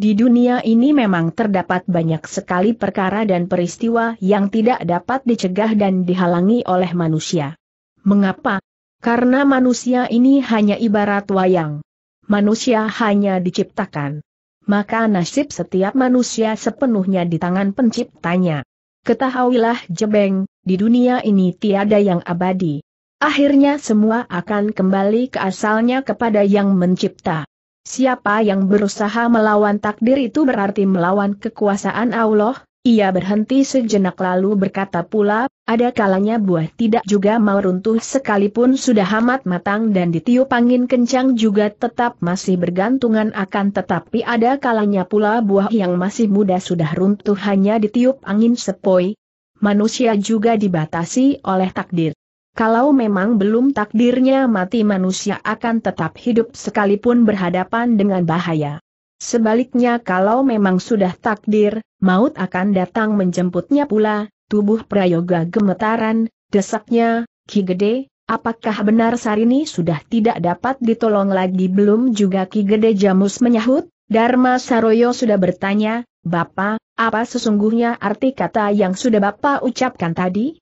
Di dunia ini memang terdapat banyak sekali perkara dan peristiwa yang tidak dapat dicegah dan dihalangi oleh manusia. Mengapa? Karena manusia ini hanya ibarat wayang. Manusia hanya diciptakan. Maka nasib setiap manusia sepenuhnya di tangan penciptanya. Ketahuilah jebeng, di dunia ini tiada yang abadi. Akhirnya semua akan kembali ke asalnya kepada yang mencipta. Siapa yang berusaha melawan takdir itu berarti melawan kekuasaan Allah, ia berhenti sejenak lalu berkata pula, ada kalanya buah tidak juga mau runtuh sekalipun sudah amat matang dan ditiup angin kencang juga tetap masih bergantungan akan tetapi ada kalanya pula buah yang masih muda sudah runtuh hanya ditiup angin sepoi. Manusia juga dibatasi oleh takdir. Kalau memang belum takdirnya mati manusia akan tetap hidup sekalipun berhadapan dengan bahaya. Sebaliknya kalau memang sudah takdir, maut akan datang menjemputnya pula, tubuh Prayoga gemetaran, desaknya, Ki Gede, apakah benar Sarini sudah tidak dapat ditolong lagi belum juga Ki Gede Jamus menyahut? Dharma Saroyo sudah bertanya, Bapak, apa sesungguhnya arti kata yang sudah Bapak ucapkan tadi?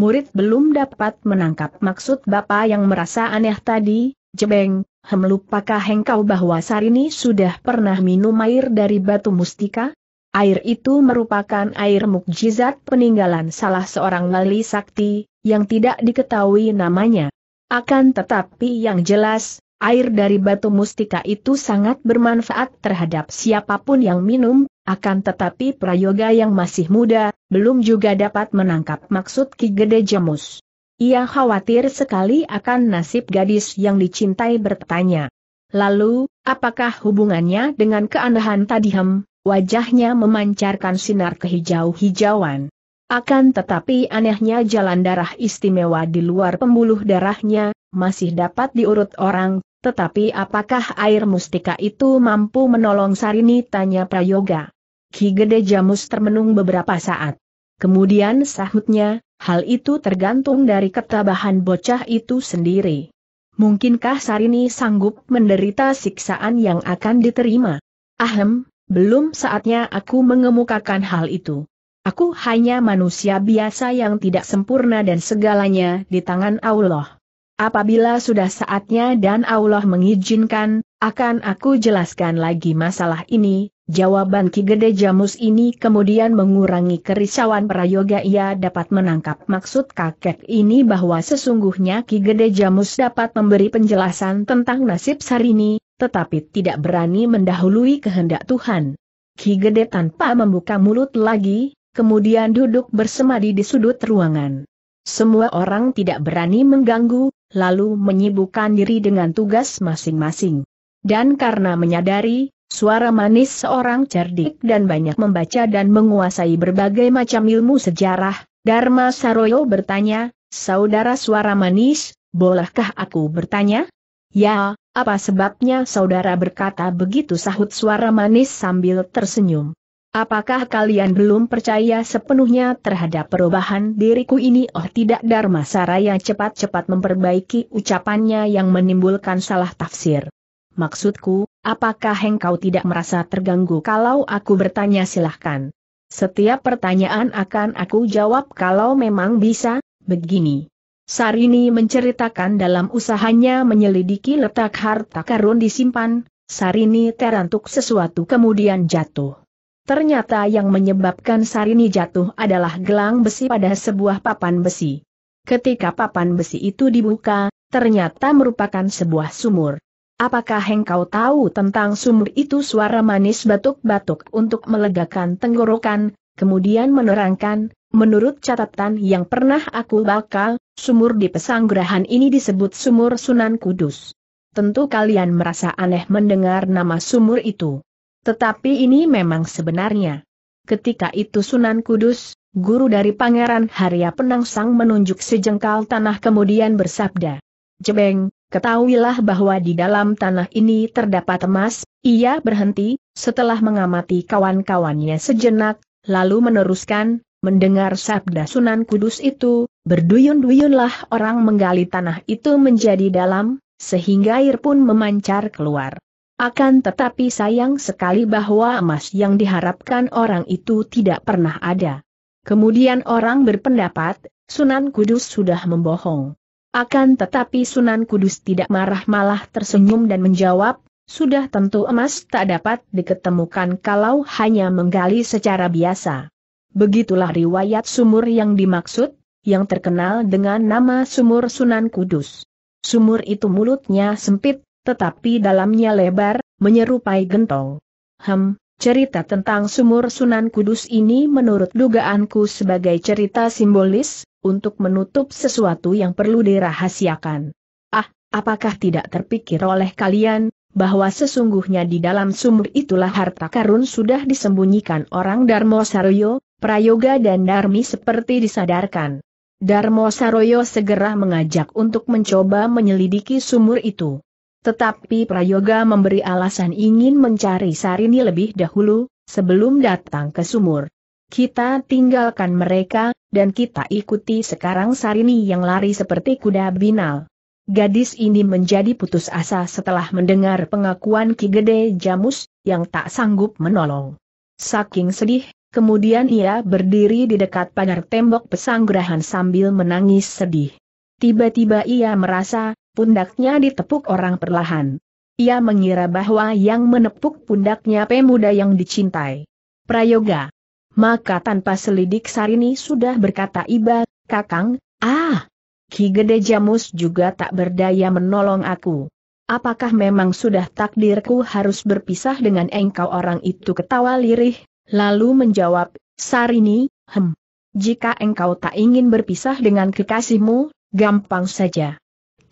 murid belum dapat menangkap maksud Bapak yang merasa aneh tadi, jebeng, hem lupakah engkau bahwa Sarini sudah pernah minum air dari batu mustika? Air itu merupakan air mukjizat peninggalan salah seorang lali sakti, yang tidak diketahui namanya. Akan tetapi yang jelas, air dari batu mustika itu sangat bermanfaat terhadap siapapun yang minum, akan tetapi Prayoga yang masih muda, belum juga dapat menangkap maksud Ki Gede Jemus. Ia khawatir sekali akan nasib gadis yang dicintai bertanya. Lalu, apakah hubungannya dengan keanehan tadi Hem? Wajahnya memancarkan sinar kehijau-hijauan. Akan tetapi anehnya jalan darah istimewa di luar pembuluh darahnya, masih dapat diurut orang, tetapi apakah air mustika itu mampu menolong Sarini tanya Prayoga. Ki Gede Jamus termenung beberapa saat. Kemudian sahutnya, hal itu tergantung dari ketabahan bocah itu sendiri. Mungkinkah Sarini sanggup menderita siksaan yang akan diterima? Ahem, belum saatnya aku mengemukakan hal itu. Aku hanya manusia biasa yang tidak sempurna dan segalanya di tangan Allah. Apabila sudah saatnya dan Allah mengizinkan, akan aku jelaskan lagi masalah ini, Jawaban Ki Gede Jamus ini kemudian mengurangi kerisauan Prayoga ia dapat menangkap maksud kakek ini bahwa sesungguhnya Ki Gede Jamus dapat memberi penjelasan tentang nasib Sarini, tetapi tidak berani mendahului kehendak Tuhan. Ki Gede tanpa membuka mulut lagi, kemudian duduk bersemadi di sudut ruangan. Semua orang tidak berani mengganggu, lalu menyibukkan diri dengan tugas masing-masing. Dan karena menyadari Suara manis seorang cerdik dan banyak membaca dan menguasai berbagai macam ilmu sejarah, Dharma Saroyo bertanya, Saudara suara manis, bolehkah aku bertanya? Ya, apa sebabnya saudara berkata begitu sahut suara manis sambil tersenyum. Apakah kalian belum percaya sepenuhnya terhadap perubahan diriku ini? Oh tidak Dharma Saraya cepat-cepat memperbaiki ucapannya yang menimbulkan salah tafsir. Maksudku, Apakah engkau tidak merasa terganggu kalau aku bertanya silahkan? Setiap pertanyaan akan aku jawab kalau memang bisa, begini. Sarini menceritakan dalam usahanya menyelidiki letak harta karun disimpan, Sarini terantuk sesuatu kemudian jatuh. Ternyata yang menyebabkan Sarini jatuh adalah gelang besi pada sebuah papan besi. Ketika papan besi itu dibuka, ternyata merupakan sebuah sumur. Apakah engkau tahu tentang sumur itu suara manis batuk-batuk untuk melegakan tenggorokan, kemudian menerangkan, menurut catatan yang pernah aku bakal, sumur di pesanggerahan ini disebut sumur Sunan Kudus. Tentu kalian merasa aneh mendengar nama sumur itu. Tetapi ini memang sebenarnya. Ketika itu Sunan Kudus, guru dari Pangeran Harya Penangsang menunjuk sejengkal tanah kemudian bersabda. Jebeng, Ketahuilah bahwa di dalam tanah ini terdapat emas, ia berhenti, setelah mengamati kawan-kawannya sejenak, lalu meneruskan, mendengar sabda Sunan Kudus itu, berduyun-duyunlah orang menggali tanah itu menjadi dalam, sehingga air pun memancar keluar. Akan tetapi sayang sekali bahwa emas yang diharapkan orang itu tidak pernah ada. Kemudian orang berpendapat, Sunan Kudus sudah membohong. Akan tetapi Sunan Kudus tidak marah malah tersenyum dan menjawab, sudah tentu emas tak dapat diketemukan kalau hanya menggali secara biasa. Begitulah riwayat sumur yang dimaksud, yang terkenal dengan nama sumur Sunan Kudus. Sumur itu mulutnya sempit, tetapi dalamnya lebar, menyerupai gentong. Hem, Cerita tentang sumur Sunan Kudus ini menurut dugaanku sebagai cerita simbolis, untuk menutup sesuatu yang perlu dirahasiakan. Ah, apakah tidak terpikir oleh kalian, bahwa sesungguhnya di dalam sumur itulah harta karun sudah disembunyikan orang Darmo Saroyo, Prayoga dan Darmi seperti disadarkan. Darmo Saroyo segera mengajak untuk mencoba menyelidiki sumur itu. Tetapi Prayoga memberi alasan ingin mencari Sarini lebih dahulu, sebelum datang ke sumur. Kita tinggalkan mereka, dan kita ikuti sekarang Sarini yang lari seperti kuda binal. Gadis ini menjadi putus asa setelah mendengar pengakuan Ki Gede Jamus, yang tak sanggup menolong. Saking sedih, kemudian ia berdiri di dekat pagar tembok pesanggrahan sambil menangis sedih. Tiba-tiba ia merasa, pundaknya ditepuk orang perlahan. Ia mengira bahwa yang menepuk pundaknya pemuda yang dicintai. Prayoga. Maka tanpa selidik Sarini sudah berkata iba, kakang, ah, Ki Gede Jamus juga tak berdaya menolong aku. Apakah memang sudah takdirku harus berpisah dengan engkau orang itu ketawa lirih, lalu menjawab, Sarini, hem, jika engkau tak ingin berpisah dengan kekasihmu, gampang saja.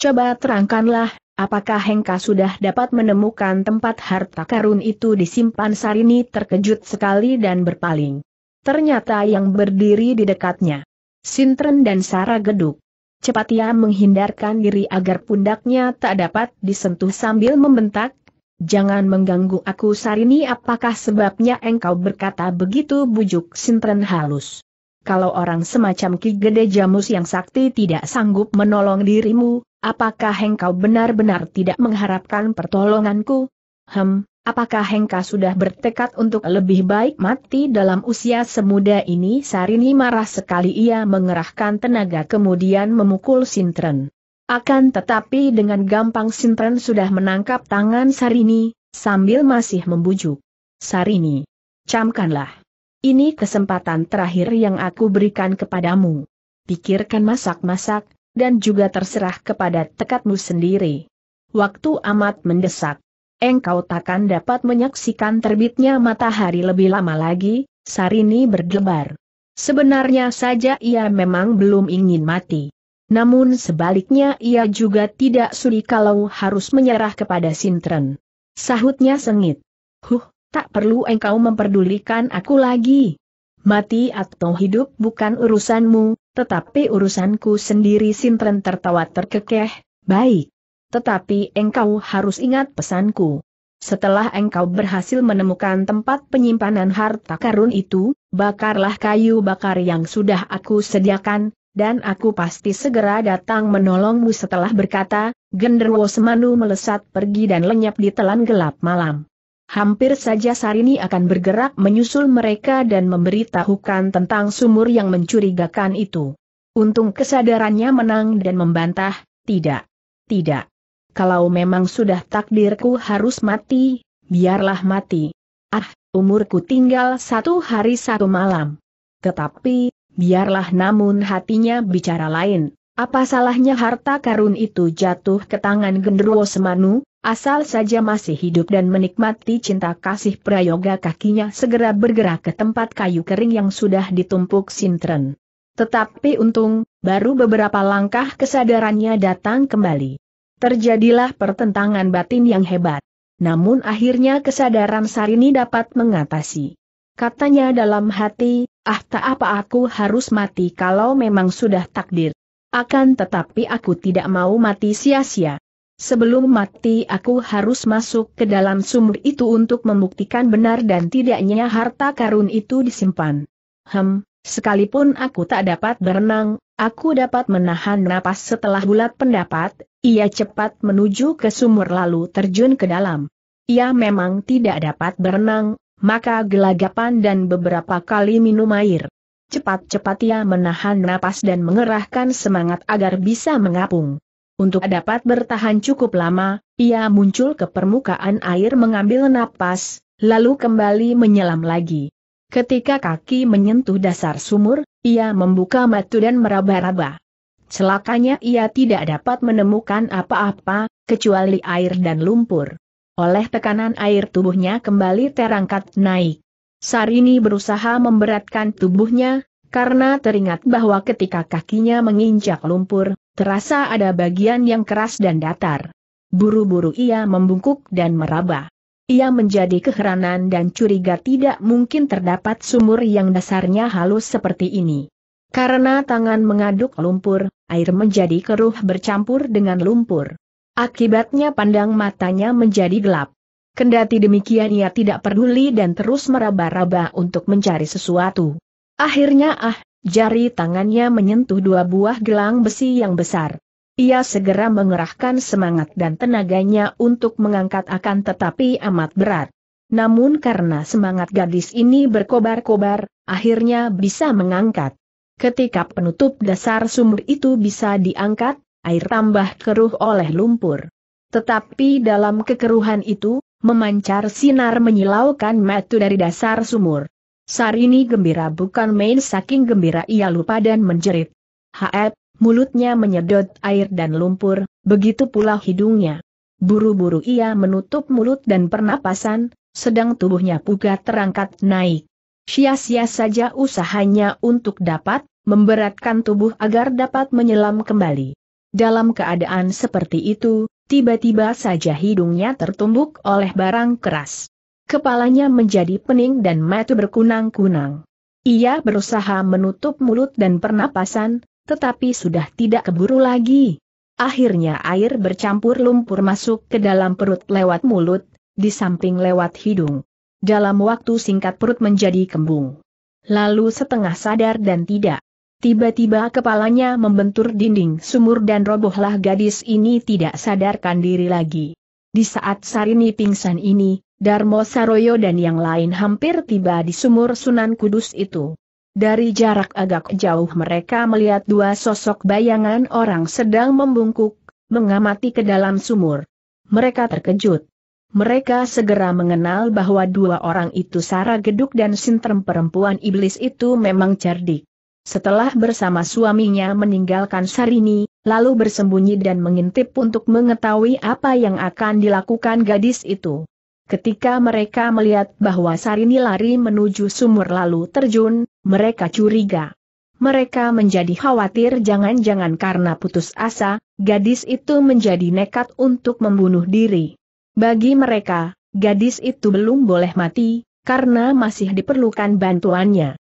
Coba terangkanlah, apakah Hengka sudah dapat menemukan tempat harta karun itu disimpan Sarini terkejut sekali dan berpaling. Ternyata yang berdiri di dekatnya. Sintren dan Sara Geduk. Cepat ia menghindarkan diri agar pundaknya tak dapat disentuh sambil membentak, Jangan mengganggu aku Sarini apakah sebabnya engkau berkata begitu bujuk Sintren halus. Kalau orang semacam Ki Gede Jamus yang sakti tidak sanggup menolong dirimu, Apakah engkau benar-benar tidak mengharapkan pertolonganku? Hem, apakah engkau sudah bertekad untuk lebih baik mati dalam usia semuda ini? Sarini marah sekali ia mengerahkan tenaga kemudian memukul Sintren. Akan tetapi dengan gampang Sintren sudah menangkap tangan Sarini, sambil masih membujuk. Sarini, camkanlah. Ini kesempatan terakhir yang aku berikan kepadamu. Pikirkan masak-masak, dan juga terserah kepada tekadmu sendiri. Waktu amat mendesak. Engkau takkan dapat menyaksikan terbitnya matahari lebih lama lagi, Sarini berdebar. Sebenarnya saja ia memang belum ingin mati. Namun sebaliknya ia juga tidak sudi kalau harus menyerah kepada Sintren. Sahutnya sengit. Huh, tak perlu engkau memperdulikan aku lagi. Mati atau hidup bukan urusanmu, tetapi urusanku sendiri Sintren tertawa terkekeh, baik. Tetapi engkau harus ingat pesanku. Setelah engkau berhasil menemukan tempat penyimpanan harta karun itu, bakarlah kayu bakar yang sudah aku sediakan, dan aku pasti segera datang menolongmu setelah berkata, Genderwo Semanu melesat pergi dan lenyap di telan gelap malam. Hampir saja Sarini akan bergerak menyusul mereka dan memberitahukan tentang sumur yang mencurigakan itu. Untung kesadarannya menang dan membantah, tidak, tidak. Kalau memang sudah takdirku harus mati, biarlah mati. Ah, umurku tinggal satu hari satu malam. Tetapi, biarlah namun hatinya bicara lain. Apa salahnya harta karun itu jatuh ke tangan Gendruwo semanu, asal saja masih hidup dan menikmati cinta kasih prayoga kakinya segera bergerak ke tempat kayu kering yang sudah ditumpuk sintren. Tetapi untung, baru beberapa langkah kesadarannya datang kembali. Terjadilah pertentangan batin yang hebat. Namun akhirnya kesadaran Sarini dapat mengatasi. Katanya dalam hati, ah tak apa aku harus mati kalau memang sudah takdir. Akan tetapi aku tidak mau mati sia-sia. Sebelum mati aku harus masuk ke dalam sumur itu untuk membuktikan benar dan tidaknya harta karun itu disimpan. Hem, sekalipun aku tak dapat berenang, aku dapat menahan napas setelah bulat pendapat, ia cepat menuju ke sumur lalu terjun ke dalam. Ia memang tidak dapat berenang, maka gelagapan dan beberapa kali minum air. Cepat-cepat ia menahan napas dan mengerahkan semangat agar bisa mengapung. Untuk dapat bertahan cukup lama, ia muncul ke permukaan air mengambil napas, lalu kembali menyelam lagi. Ketika kaki menyentuh dasar sumur, ia membuka mata dan meraba-raba. Celakanya ia tidak dapat menemukan apa-apa, kecuali air dan lumpur. Oleh tekanan air tubuhnya kembali terangkat naik. Sarini berusaha memberatkan tubuhnya, karena teringat bahwa ketika kakinya menginjak lumpur, terasa ada bagian yang keras dan datar. Buru-buru ia membungkuk dan meraba. Ia menjadi keheranan dan curiga tidak mungkin terdapat sumur yang dasarnya halus seperti ini. Karena tangan mengaduk lumpur, air menjadi keruh bercampur dengan lumpur. Akibatnya pandang matanya menjadi gelap. Kendati demikian ia tidak peduli dan terus meraba-raba untuk mencari sesuatu. Akhirnya ah, jari tangannya menyentuh dua buah gelang besi yang besar. Ia segera mengerahkan semangat dan tenaganya untuk mengangkat akan tetapi amat berat. Namun karena semangat gadis ini berkobar-kobar, akhirnya bisa mengangkat. Ketika penutup dasar sumur itu bisa diangkat, air tambah keruh oleh lumpur. Tetapi dalam kekeruhan itu, Memancar sinar menyilaukan matu dari dasar sumur. Sarini gembira bukan main saking gembira ia lupa dan menjerit. Haep, mulutnya menyedot air dan lumpur, begitu pula hidungnya. Buru-buru ia menutup mulut dan pernapasan, sedang tubuhnya puga terangkat naik. Sia-sia saja usahanya untuk dapat memberatkan tubuh agar dapat menyelam kembali. Dalam keadaan seperti itu, tiba-tiba saja hidungnya tertumbuk oleh barang keras. Kepalanya menjadi pening dan mata berkunang-kunang. Ia berusaha menutup mulut dan pernapasan, tetapi sudah tidak keburu lagi. Akhirnya air bercampur lumpur masuk ke dalam perut lewat mulut, di samping lewat hidung. Dalam waktu singkat perut menjadi kembung. Lalu setengah sadar dan tidak Tiba-tiba kepalanya membentur dinding sumur dan robohlah gadis ini tidak sadarkan diri lagi. Di saat Sarini pingsan ini, Darmo Saroyo dan yang lain hampir tiba di sumur Sunan Kudus itu. Dari jarak agak jauh mereka melihat dua sosok bayangan orang sedang membungkuk, mengamati ke dalam sumur. Mereka terkejut. Mereka segera mengenal bahwa dua orang itu Sara Geduk dan Sintrem perempuan iblis itu memang cerdik. Setelah bersama suaminya meninggalkan Sarini, lalu bersembunyi dan mengintip untuk mengetahui apa yang akan dilakukan gadis itu. Ketika mereka melihat bahwa Sarini lari menuju sumur lalu terjun, mereka curiga. Mereka menjadi khawatir jangan-jangan karena putus asa, gadis itu menjadi nekat untuk membunuh diri. Bagi mereka, gadis itu belum boleh mati, karena masih diperlukan bantuannya.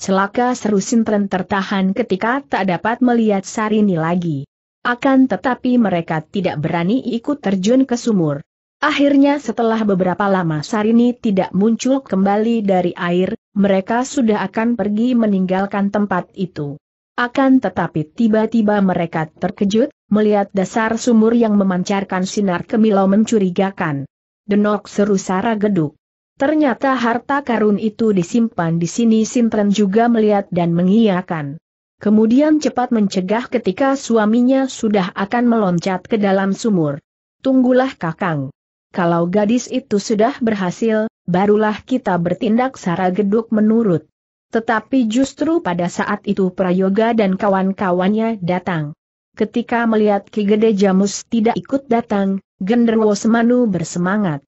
Celaka seru Sintren tertahan ketika tak dapat melihat Sarini lagi. Akan tetapi mereka tidak berani ikut terjun ke sumur. Akhirnya setelah beberapa lama Sarini tidak muncul kembali dari air, mereka sudah akan pergi meninggalkan tempat itu. Akan tetapi tiba-tiba mereka terkejut, melihat dasar sumur yang memancarkan sinar kemilau mencurigakan. Denok seru Sara Geduk. Ternyata harta karun itu disimpan di sini Sintren juga melihat dan mengiyakan. Kemudian cepat mencegah ketika suaminya sudah akan meloncat ke dalam sumur. Tunggulah kakang. Kalau gadis itu sudah berhasil, barulah kita bertindak secara geduk menurut. Tetapi justru pada saat itu Prayoga dan kawan-kawannya datang. Ketika melihat Ki Gede Jamus tidak ikut datang, Genderwo Semanu bersemangat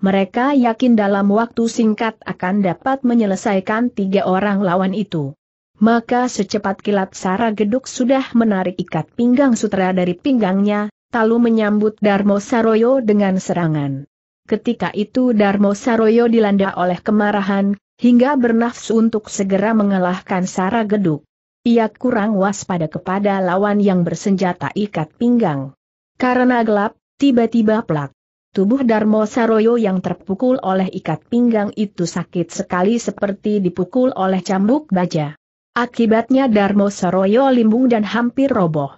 mereka yakin dalam waktu singkat akan dapat menyelesaikan tiga orang lawan itu. Maka secepat kilat Sara Geduk sudah menarik ikat pinggang sutra dari pinggangnya, lalu menyambut Darmo Saroyo dengan serangan. Ketika itu Darmo Saroyo dilanda oleh kemarahan, hingga bernafsu untuk segera mengalahkan Sara Geduk. Ia kurang waspada kepada lawan yang bersenjata ikat pinggang. Karena gelap, tiba-tiba plak Tubuh Darmo Saroyo yang terpukul oleh ikat pinggang itu sakit sekali seperti dipukul oleh cambuk baja. Akibatnya Darmo Saroyo limbung dan hampir roboh.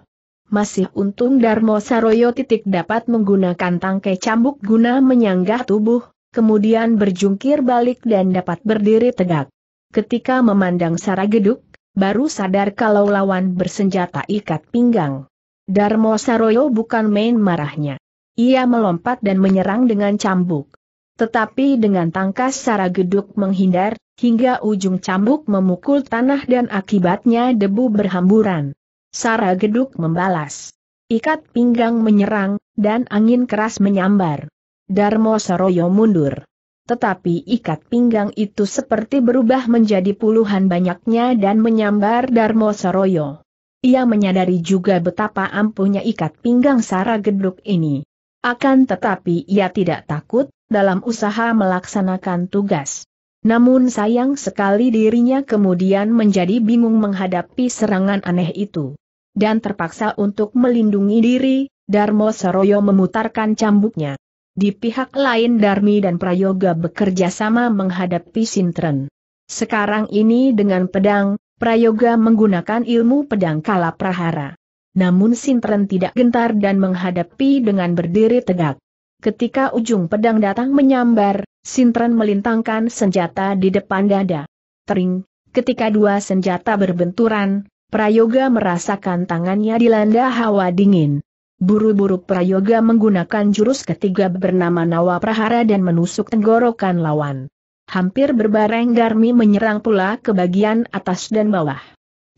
Masih untung Darmo Saroyo titik dapat menggunakan tangkai cambuk guna menyanggah tubuh, kemudian berjungkir balik dan dapat berdiri tegak. Ketika memandang Sara Geduk, baru sadar kalau lawan bersenjata ikat pinggang. Darmo Saroyo bukan main marahnya. Ia melompat dan menyerang dengan cambuk. Tetapi dengan tangkas Sara Geduk menghindar, hingga ujung cambuk memukul tanah dan akibatnya debu berhamburan. Sara Geduk membalas. Ikat pinggang menyerang, dan angin keras menyambar. Darmo Saroyo mundur. Tetapi ikat pinggang itu seperti berubah menjadi puluhan banyaknya dan menyambar Darmo Saroyo. Ia menyadari juga betapa ampuhnya ikat pinggang Sara Geduk ini. Akan tetapi ia tidak takut, dalam usaha melaksanakan tugas. Namun sayang sekali dirinya kemudian menjadi bingung menghadapi serangan aneh itu. Dan terpaksa untuk melindungi diri, Darmo Seroyo memutarkan cambuknya. Di pihak lain Darmi dan Prayoga bekerja sama menghadapi Sintren. Sekarang ini dengan pedang, Prayoga menggunakan ilmu pedang kala prahara namun Sintren tidak gentar dan menghadapi dengan berdiri tegak. Ketika ujung pedang datang menyambar, Sintren melintangkan senjata di depan dada. Tering, ketika dua senjata berbenturan, Prayoga merasakan tangannya dilanda hawa dingin. Buru-buru Prayoga menggunakan jurus ketiga bernama Nawa Prahara dan menusuk tenggorokan lawan. Hampir berbareng Garmi menyerang pula ke bagian atas dan bawah.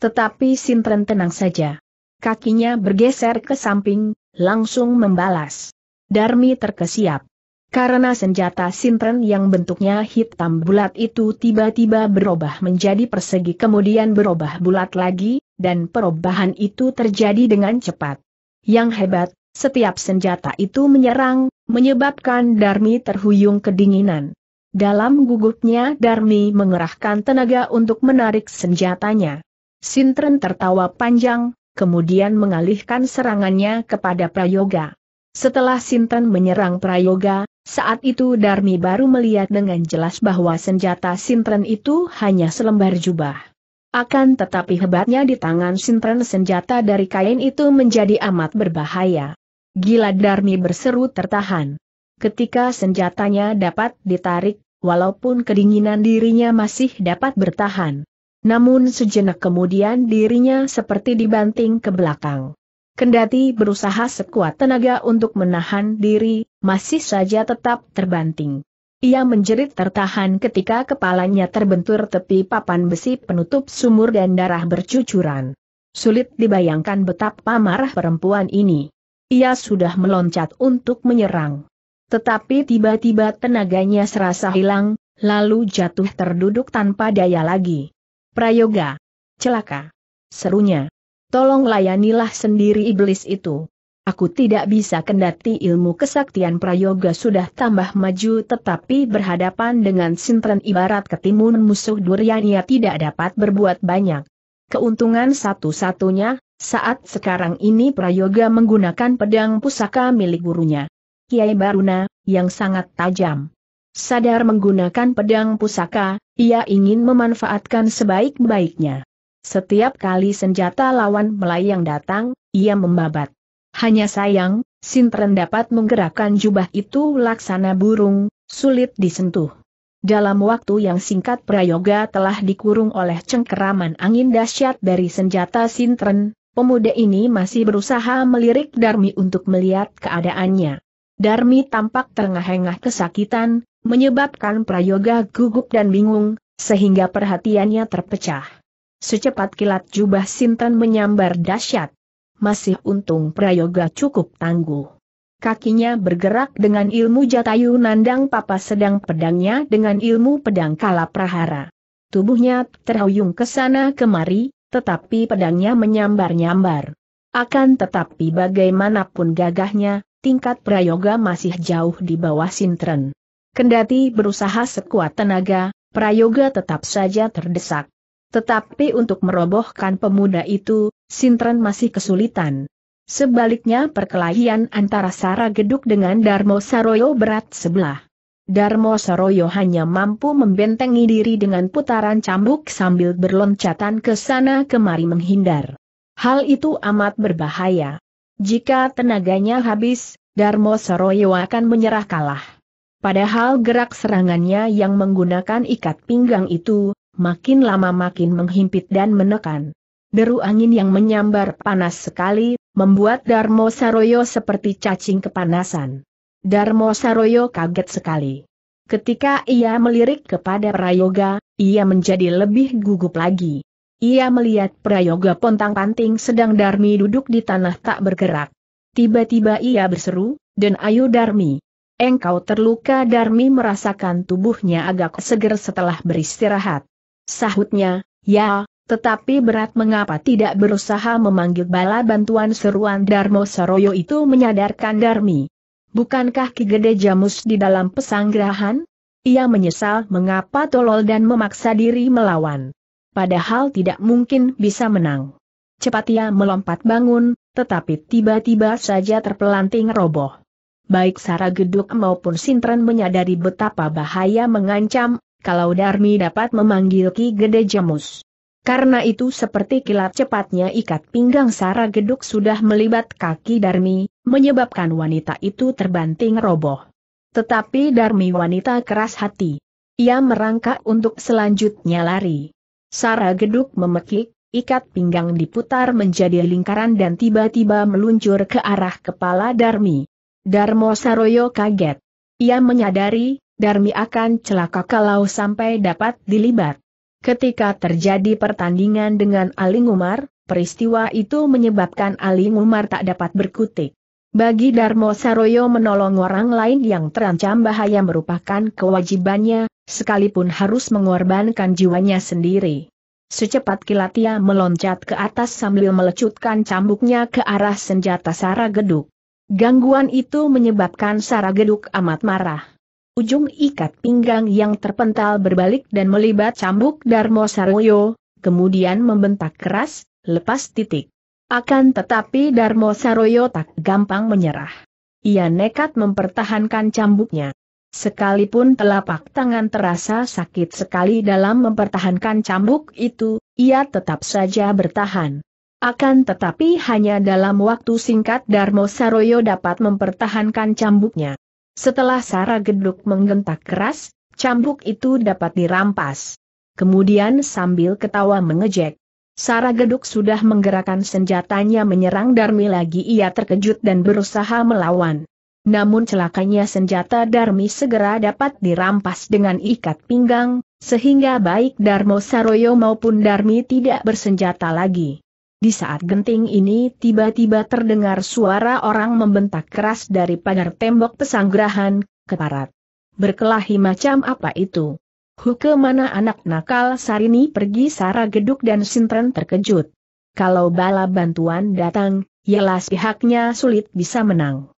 Tetapi Sintren tenang saja. Kakinya bergeser ke samping, langsung membalas. Darmi terkesiap. Karena senjata sintren yang bentuknya hitam bulat itu tiba-tiba berubah menjadi persegi kemudian berubah bulat lagi, dan perubahan itu terjadi dengan cepat. Yang hebat, setiap senjata itu menyerang, menyebabkan Darmi terhuyung kedinginan. Dalam gugupnya Darmi mengerahkan tenaga untuk menarik senjatanya. Sintren tertawa panjang, kemudian mengalihkan serangannya kepada Prayoga. Setelah Sinten menyerang Prayoga, saat itu Darmi baru melihat dengan jelas bahwa senjata Sinten itu hanya selembar jubah. Akan tetapi hebatnya di tangan Sinten senjata dari kain itu menjadi amat berbahaya. Gila Darmi berseru tertahan. Ketika senjatanya dapat ditarik, walaupun kedinginan dirinya masih dapat bertahan. Namun sejenak kemudian dirinya seperti dibanting ke belakang. Kendati berusaha sekuat tenaga untuk menahan diri, masih saja tetap terbanting. Ia menjerit tertahan ketika kepalanya terbentur tepi papan besi penutup sumur dan darah bercucuran. Sulit dibayangkan betapa marah perempuan ini. Ia sudah meloncat untuk menyerang. Tetapi tiba-tiba tenaganya serasa hilang, lalu jatuh terduduk tanpa daya lagi. Prayoga. Celaka. Serunya. Tolong layanilah sendiri iblis itu. Aku tidak bisa kendati ilmu kesaktian prayoga sudah tambah maju tetapi berhadapan dengan sintren ibarat ketimun musuh Duryania tidak dapat berbuat banyak. Keuntungan satu-satunya, saat sekarang ini prayoga menggunakan pedang pusaka milik gurunya. Kiai Baruna, yang sangat tajam. Sadar menggunakan pedang pusaka, ia ingin memanfaatkan sebaik-baiknya. Setiap kali senjata lawan melayang datang, ia membabat. Hanya sayang, Sintren dapat menggerakkan jubah itu laksana burung, sulit disentuh. Dalam waktu yang singkat Prayoga telah dikurung oleh cengkeraman angin dahsyat dari senjata Sintren, pemuda ini masih berusaha melirik Darmi untuk melihat keadaannya. Darmi tampak terengah-engah kesakitan, menyebabkan Prayoga gugup dan bingung, sehingga perhatiannya terpecah. Secepat kilat jubah Sintan menyambar dahsyat. Masih untung Prayoga cukup tangguh. Kakinya bergerak dengan ilmu jatayu nandang papa sedang pedangnya dengan ilmu pedang kala prahara. Tubuhnya terhuyung ke sana kemari, tetapi pedangnya menyambar-nyambar. Akan tetapi bagaimanapun gagahnya, tingkat prayoga masih jauh di bawah sintren. Kendati berusaha sekuat tenaga, Prayoga tetap saja terdesak. Tetapi untuk merobohkan pemuda itu, Sintren masih kesulitan. Sebaliknya perkelahian antara Sara Geduk dengan Darmo Saroyo berat sebelah. Darmo Saroyo hanya mampu membentengi diri dengan putaran cambuk sambil berloncatan ke sana kemari menghindar. Hal itu amat berbahaya. Jika tenaganya habis, Darmo Saroyo akan menyerah kalah. Padahal gerak serangannya yang menggunakan ikat pinggang itu, makin lama makin menghimpit dan menekan. Deru angin yang menyambar panas sekali, membuat Darmo Saroyo seperti cacing kepanasan. Darmo Saroyo kaget sekali. Ketika ia melirik kepada Prayoga, ia menjadi lebih gugup lagi. Ia melihat Prayoga pontang-panting sedang Darmi duduk di tanah tak bergerak. Tiba-tiba ia berseru, dan Ayu Darmi. Engkau terluka Darmi merasakan tubuhnya agak seger setelah beristirahat. Sahutnya, ya, tetapi berat mengapa tidak berusaha memanggil bala bantuan seruan Darmo Saroyo itu menyadarkan Darmi. Bukankah Ki Gede Jamus di dalam pesanggrahan? Ia menyesal mengapa tolol dan memaksa diri melawan. Padahal tidak mungkin bisa menang. Cepat ia melompat bangun, tetapi tiba-tiba saja terpelanting roboh baik Sara Geduk maupun Sintren menyadari betapa bahaya mengancam, kalau Darmi dapat memanggil Ki Gede Jamus. Karena itu seperti kilat cepatnya ikat pinggang Sara Geduk sudah melibat kaki Darmi, menyebabkan wanita itu terbanting roboh. Tetapi Darmi wanita keras hati. Ia merangkak untuk selanjutnya lari. Sara Geduk memekik, ikat pinggang diputar menjadi lingkaran dan tiba-tiba meluncur ke arah kepala Darmi. Darmo Saroyo kaget. Ia menyadari, Darmi akan celaka kalau sampai dapat dilibat. Ketika terjadi pertandingan dengan Ali Umar, peristiwa itu menyebabkan Ali Umar tak dapat berkutik. Bagi Darmo Saroyo menolong orang lain yang terancam bahaya merupakan kewajibannya, sekalipun harus mengorbankan jiwanya sendiri. Secepat kilat ia meloncat ke atas sambil melecutkan cambuknya ke arah senjata Sara Geduk. Gangguan itu menyebabkan Sarageduk amat marah. Ujung ikat pinggang yang terpental berbalik dan melibat cambuk Darmo Saroyo, kemudian membentak keras, lepas titik. Akan tetapi Darmo Saroyo tak gampang menyerah. Ia nekat mempertahankan cambuknya. Sekalipun telapak tangan terasa sakit sekali dalam mempertahankan cambuk itu, ia tetap saja bertahan. Akan tetapi hanya dalam waktu singkat Darmo Saroyo dapat mempertahankan cambuknya. Setelah Sara Geduk menggentak keras, cambuk itu dapat dirampas. Kemudian sambil ketawa mengejek, Sara Geduk sudah menggerakkan senjatanya menyerang Darmi lagi ia terkejut dan berusaha melawan. Namun celakanya senjata Darmi segera dapat dirampas dengan ikat pinggang, sehingga baik Darmo Saroyo maupun Darmi tidak bersenjata lagi. Di saat genting ini tiba-tiba terdengar suara orang membentak keras dari pagar tembok pesanggrahan, keparat. Berkelahi macam apa itu? ke mana anak nakal Sarini pergi Sara Geduk dan Sintren terkejut. Kalau bala bantuan datang, jelas pihaknya sulit bisa menang.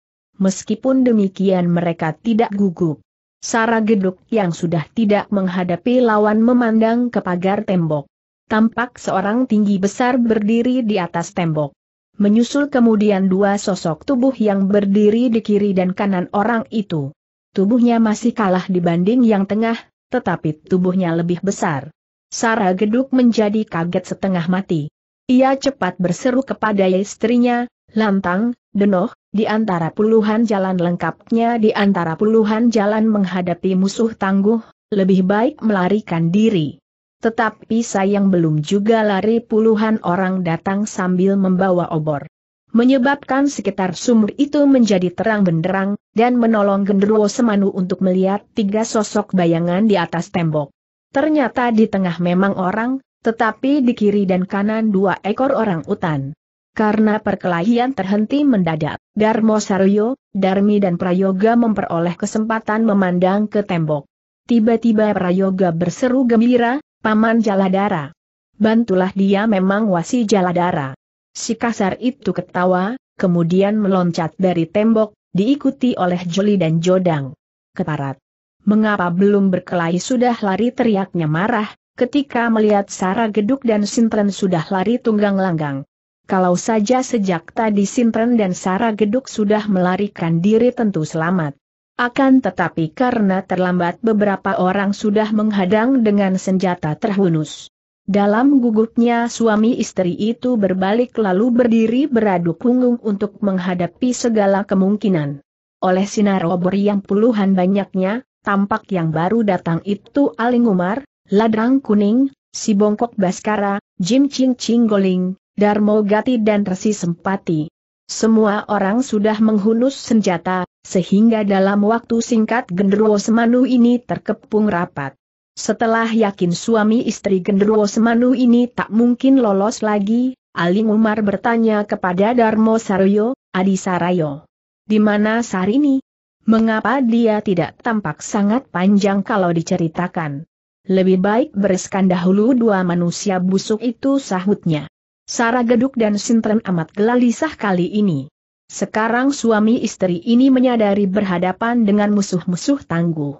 Meskipun demikian mereka tidak gugup. Sara Geduk yang sudah tidak menghadapi lawan memandang ke pagar tembok tampak seorang tinggi besar berdiri di atas tembok. Menyusul kemudian dua sosok tubuh yang berdiri di kiri dan kanan orang itu. Tubuhnya masih kalah dibanding yang tengah, tetapi tubuhnya lebih besar. Sarah Geduk menjadi kaget setengah mati. Ia cepat berseru kepada istrinya, lantang, denoh, di antara puluhan jalan lengkapnya di antara puluhan jalan menghadapi musuh tangguh, lebih baik melarikan diri. Tetapi sayang belum juga lari puluhan orang datang sambil membawa obor. Menyebabkan sekitar sumur itu menjadi terang benderang, dan menolong genderuwo semanu untuk melihat tiga sosok bayangan di atas tembok. Ternyata di tengah memang orang, tetapi di kiri dan kanan dua ekor orang utan. Karena perkelahian terhenti mendadak, Darmo Saryo, Darmi dan Prayoga memperoleh kesempatan memandang ke tembok. Tiba-tiba Prayoga berseru gembira, Paman Jaladara. Bantulah dia memang wasi Jaladara. Si kasar itu ketawa, kemudian meloncat dari tembok, diikuti oleh Joli dan Jodang. Keparat. Mengapa belum berkelahi sudah lari teriaknya marah, ketika melihat Sara Geduk dan Sintren sudah lari tunggang langgang. Kalau saja sejak tadi Sintren dan Sara Geduk sudah melarikan diri tentu selamat. Akan tetapi karena terlambat beberapa orang sudah menghadang dengan senjata terhunus. Dalam gugupnya suami istri itu berbalik lalu berdiri beradu punggung untuk menghadapi segala kemungkinan. Oleh sinar obor yang puluhan banyaknya, tampak yang baru datang itu Aling Umar, Ladrang Kuning, Si Bongkok Baskara, Jim Ching Ching Goling, Darmo Gati dan Resi Sempati. Semua orang sudah menghunus senjata, sehingga dalam waktu singkat genderuwo Semanu ini terkepung rapat. Setelah yakin suami istri genderuwo Semanu ini tak mungkin lolos lagi, Aling Umar bertanya kepada Darmo Saroyo, Adi Sarayo. Di mana Sarini? Mengapa dia tidak tampak sangat panjang kalau diceritakan? Lebih baik bereskan dahulu dua manusia busuk itu sahutnya. Sara Geduk dan Sintren amat gelisah kali ini. Sekarang suami istri ini menyadari berhadapan dengan musuh-musuh tangguh.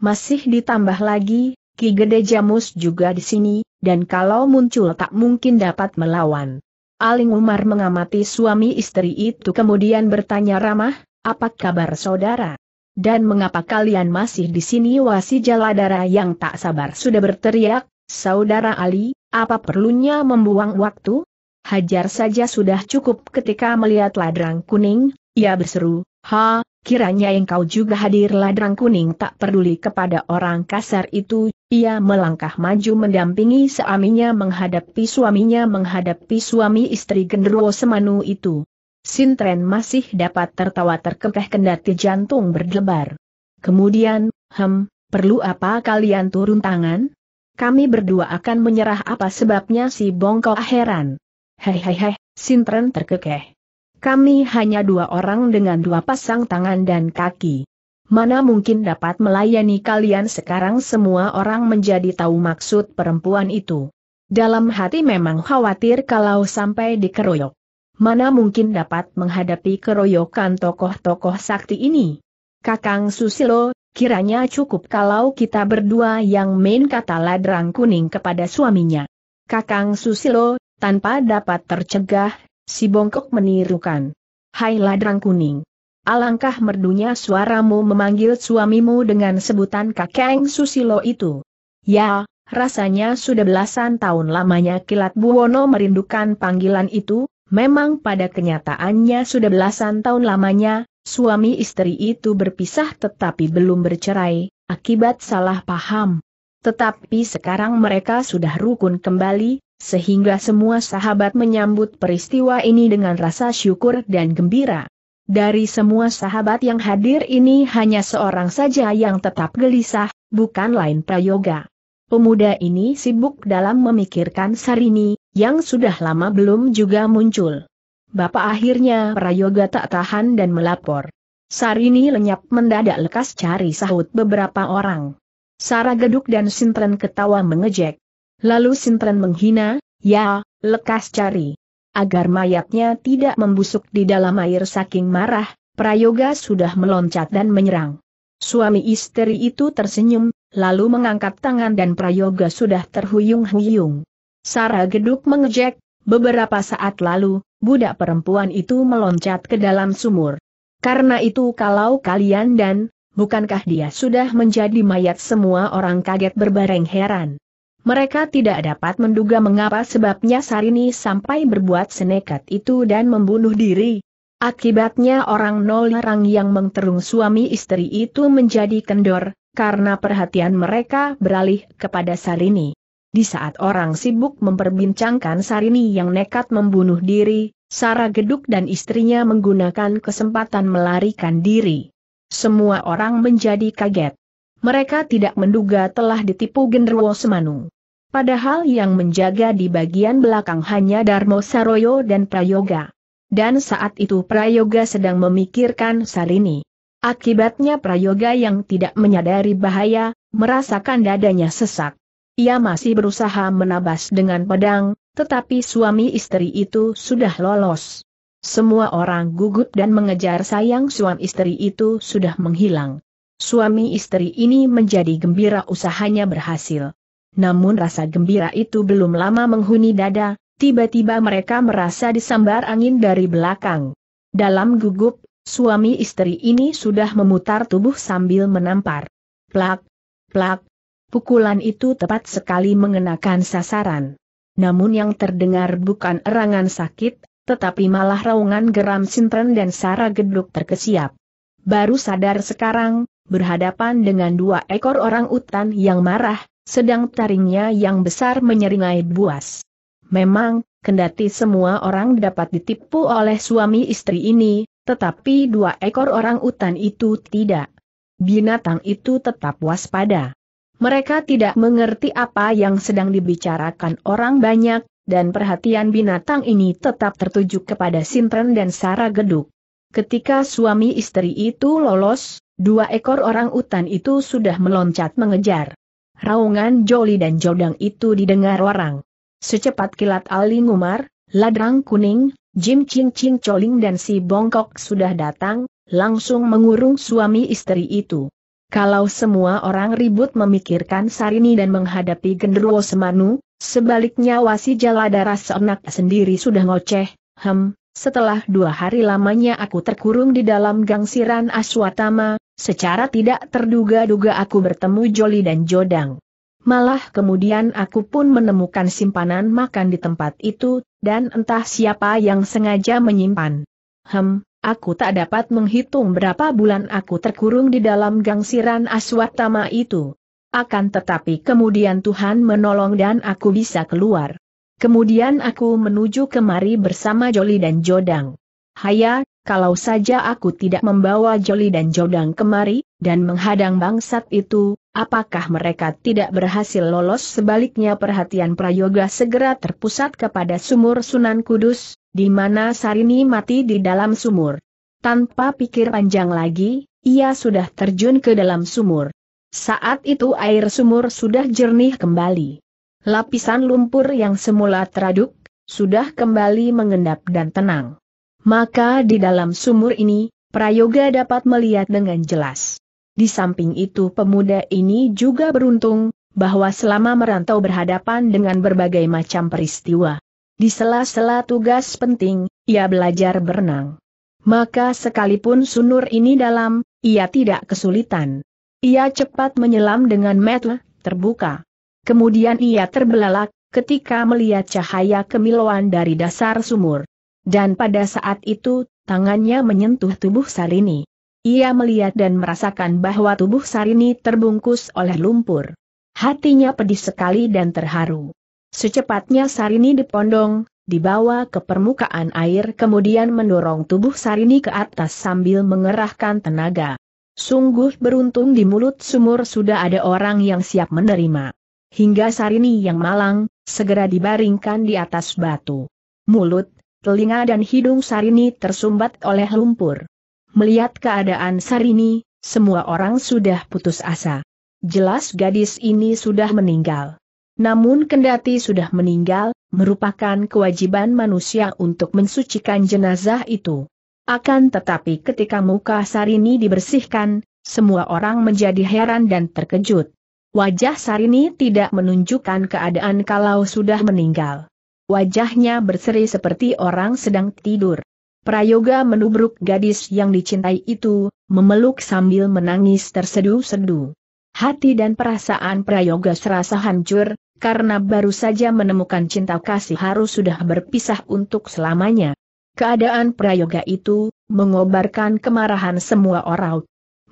Masih ditambah lagi, Ki Gede Jamus juga di sini, dan kalau muncul tak mungkin dapat melawan. Aling Umar mengamati suami istri itu kemudian bertanya ramah, apa kabar saudara? Dan mengapa kalian masih di sini wasi jaladara yang tak sabar sudah berteriak, saudara Ali, apa perlunya membuang waktu? hajar saja sudah cukup ketika melihat ladrang kuning, ia berseru, ha, kiranya engkau juga hadir ladrang kuning tak peduli kepada orang kasar itu, ia melangkah maju mendampingi seaminya menghadapi suaminya menghadapi suami istri genderuwo semanu itu. Sintren masih dapat tertawa terkekeh kendati jantung berdebar. Kemudian, hem, perlu apa kalian turun tangan? Kami berdua akan menyerah apa sebabnya si bongkok heran. Hei hei hei, Sintren terkekeh. Kami hanya dua orang dengan dua pasang tangan dan kaki. Mana mungkin dapat melayani kalian sekarang semua orang menjadi tahu maksud perempuan itu. Dalam hati memang khawatir kalau sampai dikeroyok. Mana mungkin dapat menghadapi keroyokan tokoh-tokoh sakti ini. Kakang Susilo, kiranya cukup kalau kita berdua yang main kata ladrang kuning kepada suaminya. Kakang Susilo, tanpa dapat tercegah, si bongkok menirukan. Hai ladrang kuning. Alangkah merdunya suaramu memanggil suamimu dengan sebutan kakeng Susilo itu. Ya, rasanya sudah belasan tahun lamanya kilat Buwono merindukan panggilan itu, memang pada kenyataannya sudah belasan tahun lamanya, suami istri itu berpisah tetapi belum bercerai, akibat salah paham. Tetapi sekarang mereka sudah rukun kembali, sehingga semua sahabat menyambut peristiwa ini dengan rasa syukur dan gembira. Dari semua sahabat yang hadir ini hanya seorang saja yang tetap gelisah, bukan lain Prayoga. Pemuda ini sibuk dalam memikirkan Sarini, yang sudah lama belum juga muncul. Bapak akhirnya Prayoga tak tahan dan melapor. Sarini lenyap mendadak lekas cari sahut beberapa orang. Sara Geduk dan Sintren ketawa mengejek. Lalu Sintren menghina, ya, lekas cari. Agar mayatnya tidak membusuk di dalam air saking marah, Prayoga sudah meloncat dan menyerang. Suami istri itu tersenyum, lalu mengangkat tangan dan Prayoga sudah terhuyung-huyung. Sarah Geduk mengejek, beberapa saat lalu, budak perempuan itu meloncat ke dalam sumur. Karena itu kalau kalian dan, bukankah dia sudah menjadi mayat semua orang kaget berbareng heran. Mereka tidak dapat menduga mengapa sebabnya Sarini sampai berbuat senekat itu dan membunuh diri. Akibatnya orang nol nolarang yang mengterung suami istri itu menjadi kendor, karena perhatian mereka beralih kepada Sarini. Di saat orang sibuk memperbincangkan Sarini yang nekat membunuh diri, Sarah Geduk dan istrinya menggunakan kesempatan melarikan diri. Semua orang menjadi kaget mereka tidak menduga telah ditipu genderuwo Semanu. Padahal yang menjaga di bagian belakang hanya Darmo Saroyo dan Prayoga. Dan saat itu Prayoga sedang memikirkan Sarini. Akibatnya Prayoga yang tidak menyadari bahaya, merasakan dadanya sesak. Ia masih berusaha menabas dengan pedang, tetapi suami istri itu sudah lolos. Semua orang gugup dan mengejar sayang suami istri itu sudah menghilang. Suami istri ini menjadi gembira usahanya berhasil. Namun rasa gembira itu belum lama menghuni dada, tiba-tiba mereka merasa disambar angin dari belakang. Dalam gugup, suami istri ini sudah memutar tubuh sambil menampar. Plak, plak, pukulan itu tepat sekali mengenakan sasaran. Namun yang terdengar bukan erangan sakit, tetapi malah raungan geram sintren dan sara gedruk terkesiap. Baru sadar sekarang, berhadapan dengan dua ekor orang utan yang marah, sedang taringnya yang besar menyeringai buas. Memang, kendati semua orang dapat ditipu oleh suami istri ini, tetapi dua ekor orang utan itu tidak. Binatang itu tetap waspada. Mereka tidak mengerti apa yang sedang dibicarakan orang banyak, dan perhatian binatang ini tetap tertuju kepada Sintren dan Sara Geduk. Ketika suami istri itu lolos, Dua ekor orang utan itu sudah meloncat mengejar. Raungan joli dan jodang itu didengar orang. Secepat kilat Ali Ngumar, Ladrang Kuning, Jim Ching Ching Coling dan si Bongkok sudah datang, langsung mengurung suami istri itu. Kalau semua orang ribut memikirkan Sarini dan menghadapi genderuwo Semanu, sebaliknya wasi jaladara Seenak sendiri sudah ngoceh, hem, setelah dua hari lamanya aku terkurung di dalam gangsiran Aswatama, Secara tidak terduga-duga aku bertemu Joli dan Jodang. Malah kemudian aku pun menemukan simpanan makan di tempat itu, dan entah siapa yang sengaja menyimpan. Hem, aku tak dapat menghitung berapa bulan aku terkurung di dalam gangsiran aswatama itu. Akan tetapi kemudian Tuhan menolong dan aku bisa keluar. Kemudian aku menuju kemari bersama Joli dan Jodang. Haya, kalau saja aku tidak membawa Joli dan Jodang kemari, dan menghadang bangsat itu, apakah mereka tidak berhasil lolos sebaliknya perhatian Prayoga segera terpusat kepada sumur Sunan Kudus, di mana Sarini mati di dalam sumur. Tanpa pikir panjang lagi, ia sudah terjun ke dalam sumur. Saat itu air sumur sudah jernih kembali. Lapisan lumpur yang semula teraduk, sudah kembali mengendap dan tenang. Maka di dalam sumur ini, Prayoga dapat melihat dengan jelas. Di samping itu pemuda ini juga beruntung, bahwa selama merantau berhadapan dengan berbagai macam peristiwa. Di sela-sela tugas penting, ia belajar berenang. Maka sekalipun sunur ini dalam, ia tidak kesulitan. Ia cepat menyelam dengan mata terbuka. Kemudian ia terbelalak, ketika melihat cahaya kemiluan dari dasar sumur. Dan pada saat itu, tangannya menyentuh tubuh Sarini. Ia melihat dan merasakan bahwa tubuh Sarini terbungkus oleh lumpur. Hatinya pedih sekali dan terharu. Secepatnya Sarini dipondong, dibawa ke permukaan air kemudian mendorong tubuh Sarini ke atas sambil mengerahkan tenaga. Sungguh beruntung di mulut sumur sudah ada orang yang siap menerima. Hingga Sarini yang malang, segera dibaringkan di atas batu. Mulut, telinga dan hidung Sarini tersumbat oleh lumpur. Melihat keadaan Sarini, semua orang sudah putus asa. Jelas gadis ini sudah meninggal. Namun kendati sudah meninggal, merupakan kewajiban manusia untuk mensucikan jenazah itu. Akan tetapi ketika muka Sarini dibersihkan, semua orang menjadi heran dan terkejut. Wajah Sarini tidak menunjukkan keadaan kalau sudah meninggal. Wajahnya berseri seperti orang sedang tidur. Prayoga menubruk gadis yang dicintai itu, memeluk sambil menangis tersedu-sedu. Hati dan perasaan Prayoga serasa hancur, karena baru saja menemukan cinta kasih harus sudah berpisah untuk selamanya. Keadaan Prayoga itu, mengobarkan kemarahan semua orang.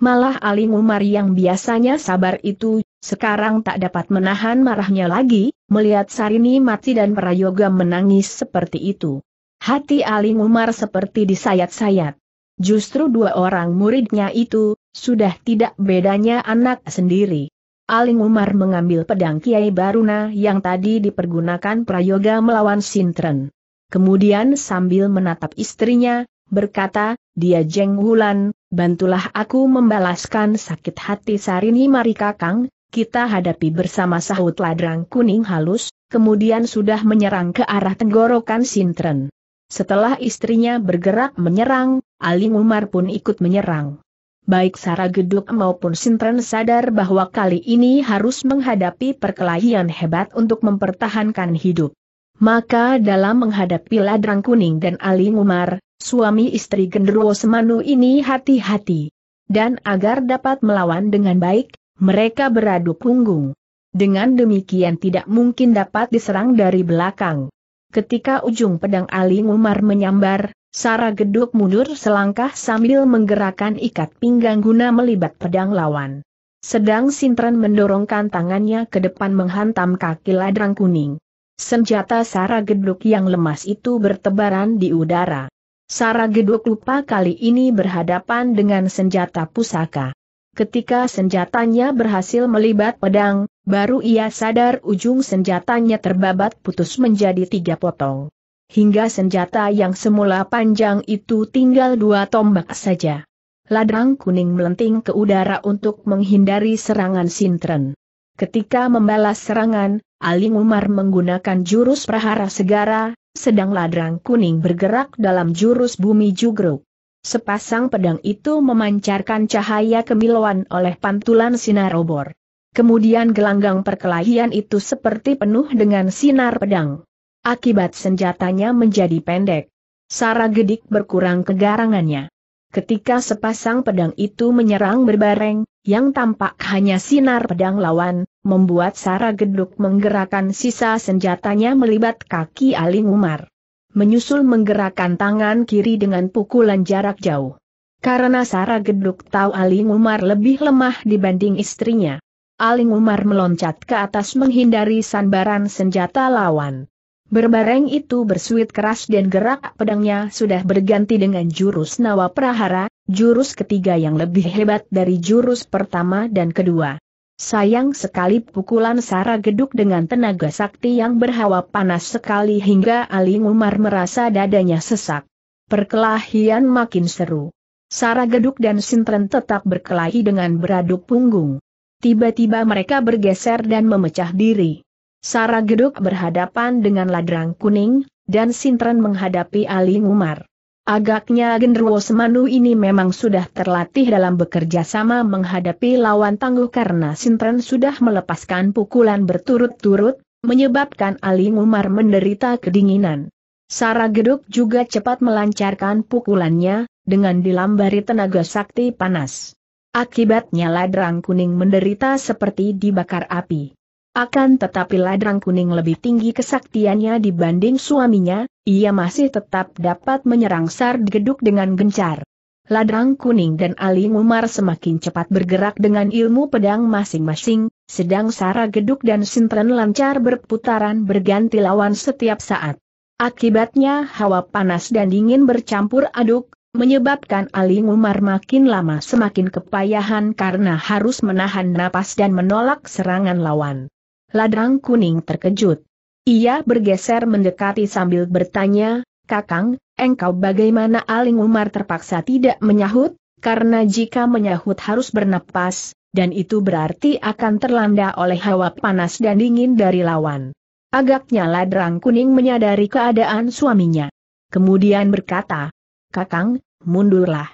Malah Ali Umar yang biasanya sabar itu sekarang tak dapat menahan marahnya lagi, melihat Sarini mati dan Prayoga menangis seperti itu. Hati Ali Umar seperti disayat-sayat. Justru dua orang muridnya itu, sudah tidak bedanya anak sendiri. Aling Umar mengambil pedang Kiai Baruna yang tadi dipergunakan Prayoga melawan Sintren. Kemudian sambil menatap istrinya, berkata, dia hulan, bantulah aku membalaskan sakit hati Sarini Mari Kakang, kita hadapi bersama sahut ladrang kuning halus, kemudian sudah menyerang ke arah tenggorokan Sintren. Setelah istrinya bergerak menyerang, Aling Umar pun ikut menyerang. Baik Sara Geduk maupun Sintren sadar bahwa kali ini harus menghadapi perkelahian hebat untuk mempertahankan hidup. Maka dalam menghadapi ladrang kuning dan Ali Umar, suami istri genderuwo semanu ini hati-hati. Dan agar dapat melawan dengan baik, mereka beradu punggung. Dengan demikian tidak mungkin dapat diserang dari belakang. Ketika ujung pedang Ali Umar menyambar, Sarah Geduk mundur selangkah sambil menggerakkan ikat pinggang guna melibat pedang lawan. Sedang Sintren mendorongkan tangannya ke depan menghantam kaki ladrang kuning. Senjata Sara Geduk yang lemas itu bertebaran di udara. Sara Geduk lupa kali ini berhadapan dengan senjata pusaka. Ketika senjatanya berhasil melibat pedang, baru ia sadar ujung senjatanya terbabat putus menjadi tiga potong. Hingga senjata yang semula panjang itu tinggal dua tombak saja. Ladrang kuning melenting ke udara untuk menghindari serangan Sintren. Ketika membalas serangan, Ali Umar menggunakan jurus prahara segara, sedang ladrang kuning bergerak dalam jurus bumi jugruk. Sepasang pedang itu memancarkan cahaya kemiluan oleh pantulan sinar obor. Kemudian gelanggang perkelahian itu seperti penuh dengan sinar pedang. Akibat senjatanya menjadi pendek. Sara gedik berkurang kegarangannya. Ketika sepasang pedang itu menyerang berbareng, yang tampak hanya sinar pedang lawan, membuat Sara geduk menggerakkan sisa senjatanya melibat kaki Ali Umar menyusul menggerakkan tangan kiri dengan pukulan jarak jauh. Karena Sara Geduk tahu Aling Umar lebih lemah dibanding istrinya. Aling Umar meloncat ke atas menghindari sanbaran senjata lawan. Berbareng itu bersuit keras dan gerak pedangnya sudah berganti dengan jurus Nawa Prahara, jurus ketiga yang lebih hebat dari jurus pertama dan kedua. Sayang sekali pukulan Sara Geduk dengan tenaga sakti yang berhawa panas sekali hingga Ali Umar merasa dadanya sesak. Perkelahian makin seru. Sara Geduk dan Sintren tetap berkelahi dengan beradu punggung. Tiba-tiba mereka bergeser dan memecah diri. Sara Geduk berhadapan dengan ladrang kuning, dan Sintren menghadapi Ali Umar. Agaknya genderuwo Semanu ini memang sudah terlatih dalam bekerja sama menghadapi lawan tangguh karena Sintren sudah melepaskan pukulan berturut-turut, menyebabkan Ali Umar menderita kedinginan. Sara Geduk juga cepat melancarkan pukulannya, dengan dilambari tenaga sakti panas. Akibatnya ladrang kuning menderita seperti dibakar api. Akan tetapi Ladang Kuning lebih tinggi kesaktiannya dibanding suaminya, ia masih tetap dapat menyerang Sar Geduk dengan gencar. Ladang Kuning dan Ali Umar semakin cepat bergerak dengan ilmu pedang masing-masing, sedang Sarah Geduk dan Sintren lancar berputaran berganti lawan setiap saat. Akibatnya hawa panas dan dingin bercampur aduk, menyebabkan Ali Umar makin lama semakin kepayahan karena harus menahan napas dan menolak serangan lawan. Ladrang kuning terkejut. Ia bergeser mendekati sambil bertanya, Kakang, engkau bagaimana Aling Umar terpaksa tidak menyahut, karena jika menyahut harus bernapas, dan itu berarti akan terlanda oleh hawa panas dan dingin dari lawan. Agaknya ladrang kuning menyadari keadaan suaminya. Kemudian berkata, Kakang, mundurlah.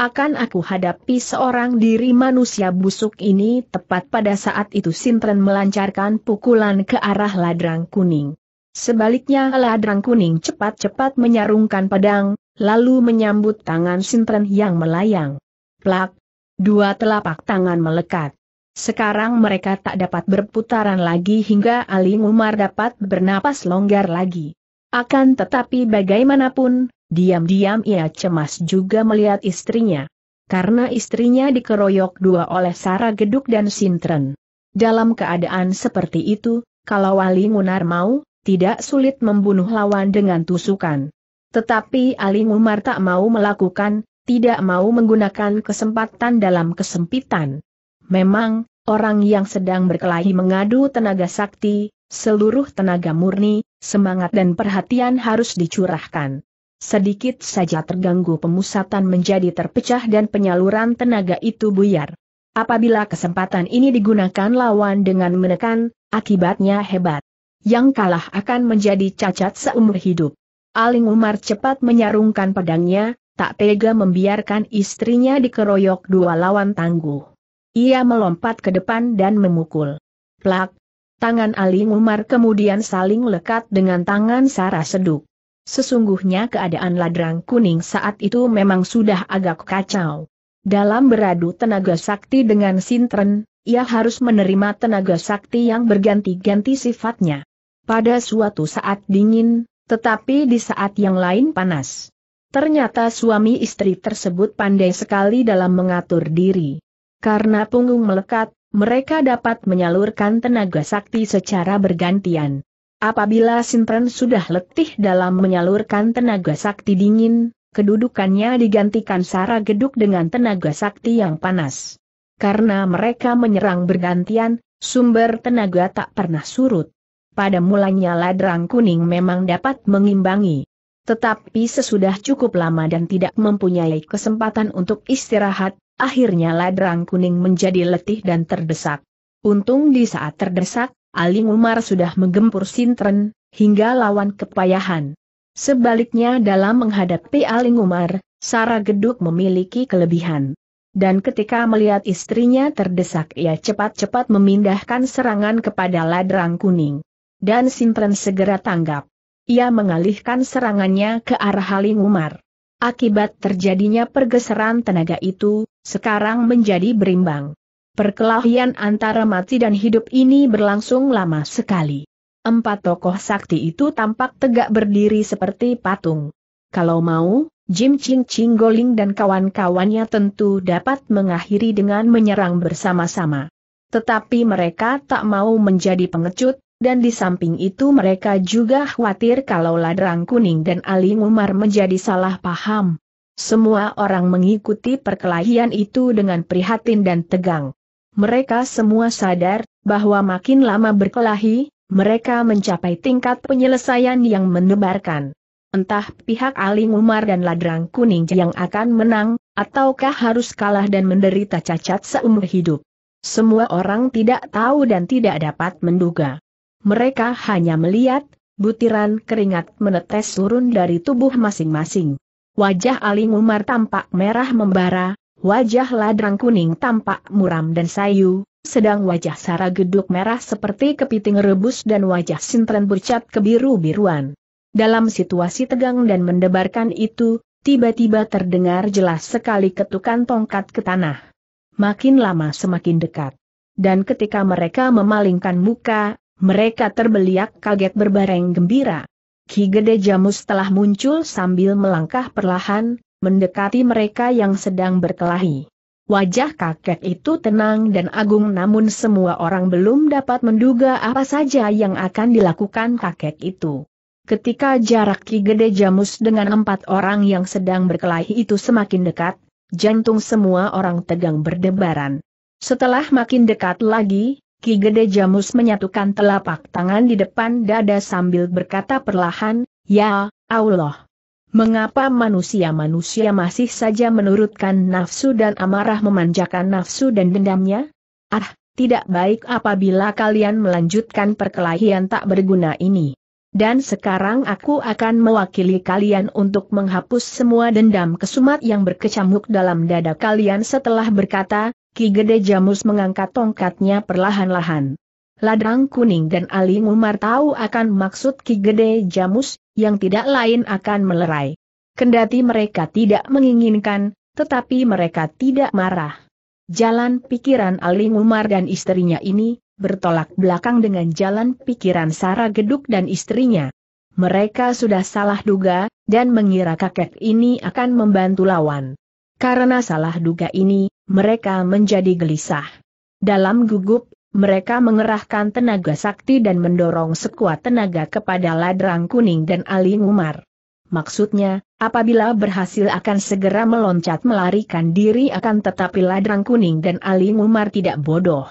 Akan aku hadapi seorang diri manusia busuk ini tepat pada saat itu Sintren melancarkan pukulan ke arah ladrang kuning. Sebaliknya ladrang kuning cepat-cepat menyarungkan pedang, lalu menyambut tangan Sintren yang melayang. Plak! Dua telapak tangan melekat. Sekarang mereka tak dapat berputaran lagi hingga Ali Umar dapat bernapas longgar lagi. Akan tetapi bagaimanapun, Diam-diam ia cemas juga melihat istrinya. Karena istrinya dikeroyok dua oleh Sara Geduk dan Sintren. Dalam keadaan seperti itu, kalau Ali Ngunar mau, tidak sulit membunuh lawan dengan tusukan. Tetapi Ali Ngumar tak mau melakukan, tidak mau menggunakan kesempatan dalam kesempitan. Memang, orang yang sedang berkelahi mengadu tenaga sakti, seluruh tenaga murni, semangat dan perhatian harus dicurahkan sedikit saja terganggu pemusatan menjadi terpecah dan penyaluran tenaga itu buyar. Apabila kesempatan ini digunakan lawan dengan menekan, akibatnya hebat. Yang kalah akan menjadi cacat seumur hidup. Aling Umar cepat menyarungkan pedangnya, tak tega membiarkan istrinya dikeroyok dua lawan tangguh. Ia melompat ke depan dan memukul. Plak! Tangan Aling Umar kemudian saling lekat dengan tangan Sarah Seduk. Sesungguhnya keadaan ladrang kuning saat itu memang sudah agak kacau. Dalam beradu tenaga sakti dengan Sintren, ia harus menerima tenaga sakti yang berganti-ganti sifatnya. Pada suatu saat dingin, tetapi di saat yang lain panas. Ternyata suami istri tersebut pandai sekali dalam mengatur diri. Karena punggung melekat, mereka dapat menyalurkan tenaga sakti secara bergantian. Apabila Sintren sudah letih dalam menyalurkan tenaga sakti dingin, kedudukannya digantikan Sara Geduk dengan tenaga sakti yang panas. Karena mereka menyerang bergantian, sumber tenaga tak pernah surut. Pada mulanya ladrang kuning memang dapat mengimbangi. Tetapi sesudah cukup lama dan tidak mempunyai kesempatan untuk istirahat, akhirnya ladrang kuning menjadi letih dan terdesak. Untung di saat terdesak, Ali Umar sudah menggempur sintren, hingga lawan kepayahan. Sebaliknya dalam menghadapi Ali Umar, Sarah Geduk memiliki kelebihan. Dan ketika melihat istrinya terdesak ia cepat-cepat memindahkan serangan kepada ladrang kuning. Dan Sintren segera tanggap. Ia mengalihkan serangannya ke arah Ali Umar. Akibat terjadinya pergeseran tenaga itu, sekarang menjadi berimbang. Perkelahian antara mati dan hidup ini berlangsung lama sekali. Empat tokoh sakti itu tampak tegak berdiri seperti patung. Kalau mau, Jim Ching Ching Goling dan kawan-kawannya tentu dapat mengakhiri dengan menyerang bersama-sama. Tetapi mereka tak mau menjadi pengecut, dan di samping itu mereka juga khawatir kalau Ladrang Kuning dan Ali Umar menjadi salah paham. Semua orang mengikuti perkelahian itu dengan prihatin dan tegang mereka semua sadar bahwa makin lama berkelahi, mereka mencapai tingkat penyelesaian yang mendebarkan. Entah pihak Aling Umar dan Ladrang Kuning yang akan menang, ataukah harus kalah dan menderita cacat seumur hidup. Semua orang tidak tahu dan tidak dapat menduga. Mereka hanya melihat, butiran keringat menetes turun dari tubuh masing-masing. Wajah Aling Umar tampak merah membara, Wajah ladrang kuning tampak muram dan sayu, sedang wajah Sara geduk merah seperti kepiting rebus dan wajah Sintren bercat kebiru-biruan. Dalam situasi tegang dan mendebarkan itu, tiba-tiba terdengar jelas sekali ketukan tongkat ke tanah. Makin lama semakin dekat. Dan ketika mereka memalingkan muka, mereka terbeliak kaget berbareng gembira. Ki Gede Jamus telah muncul sambil melangkah perlahan, mendekati mereka yang sedang berkelahi. Wajah kakek itu tenang dan agung namun semua orang belum dapat menduga apa saja yang akan dilakukan kakek itu. Ketika jarak Ki Gede Jamus dengan empat orang yang sedang berkelahi itu semakin dekat, jantung semua orang tegang berdebaran. Setelah makin dekat lagi, Ki Gede Jamus menyatukan telapak tangan di depan dada sambil berkata perlahan, Ya, Allah. Mengapa manusia-manusia masih saja menurutkan nafsu dan amarah memanjakan nafsu dan dendamnya? Ah, tidak baik apabila kalian melanjutkan perkelahian tak berguna ini. Dan sekarang aku akan mewakili kalian untuk menghapus semua dendam kesumat yang berkecamuk dalam dada kalian setelah berkata, Ki Gede Jamus mengangkat tongkatnya perlahan-lahan. Ladrang Kuning dan Ali Umar tahu akan maksud Ki Gede Jamus, yang tidak lain akan melerai. Kendati mereka tidak menginginkan, tetapi mereka tidak marah. Jalan pikiran Ali Umar dan istrinya ini, bertolak belakang dengan jalan pikiran Sara Geduk dan istrinya. Mereka sudah salah duga, dan mengira kakek ini akan membantu lawan. Karena salah duga ini, mereka menjadi gelisah. Dalam gugup, mereka mengerahkan tenaga sakti dan mendorong sekuat tenaga kepada Ladrang Kuning dan Aling Umar. Maksudnya, apabila berhasil akan segera meloncat melarikan diri akan tetapi Ladrang Kuning dan Ali Umar tidak bodoh.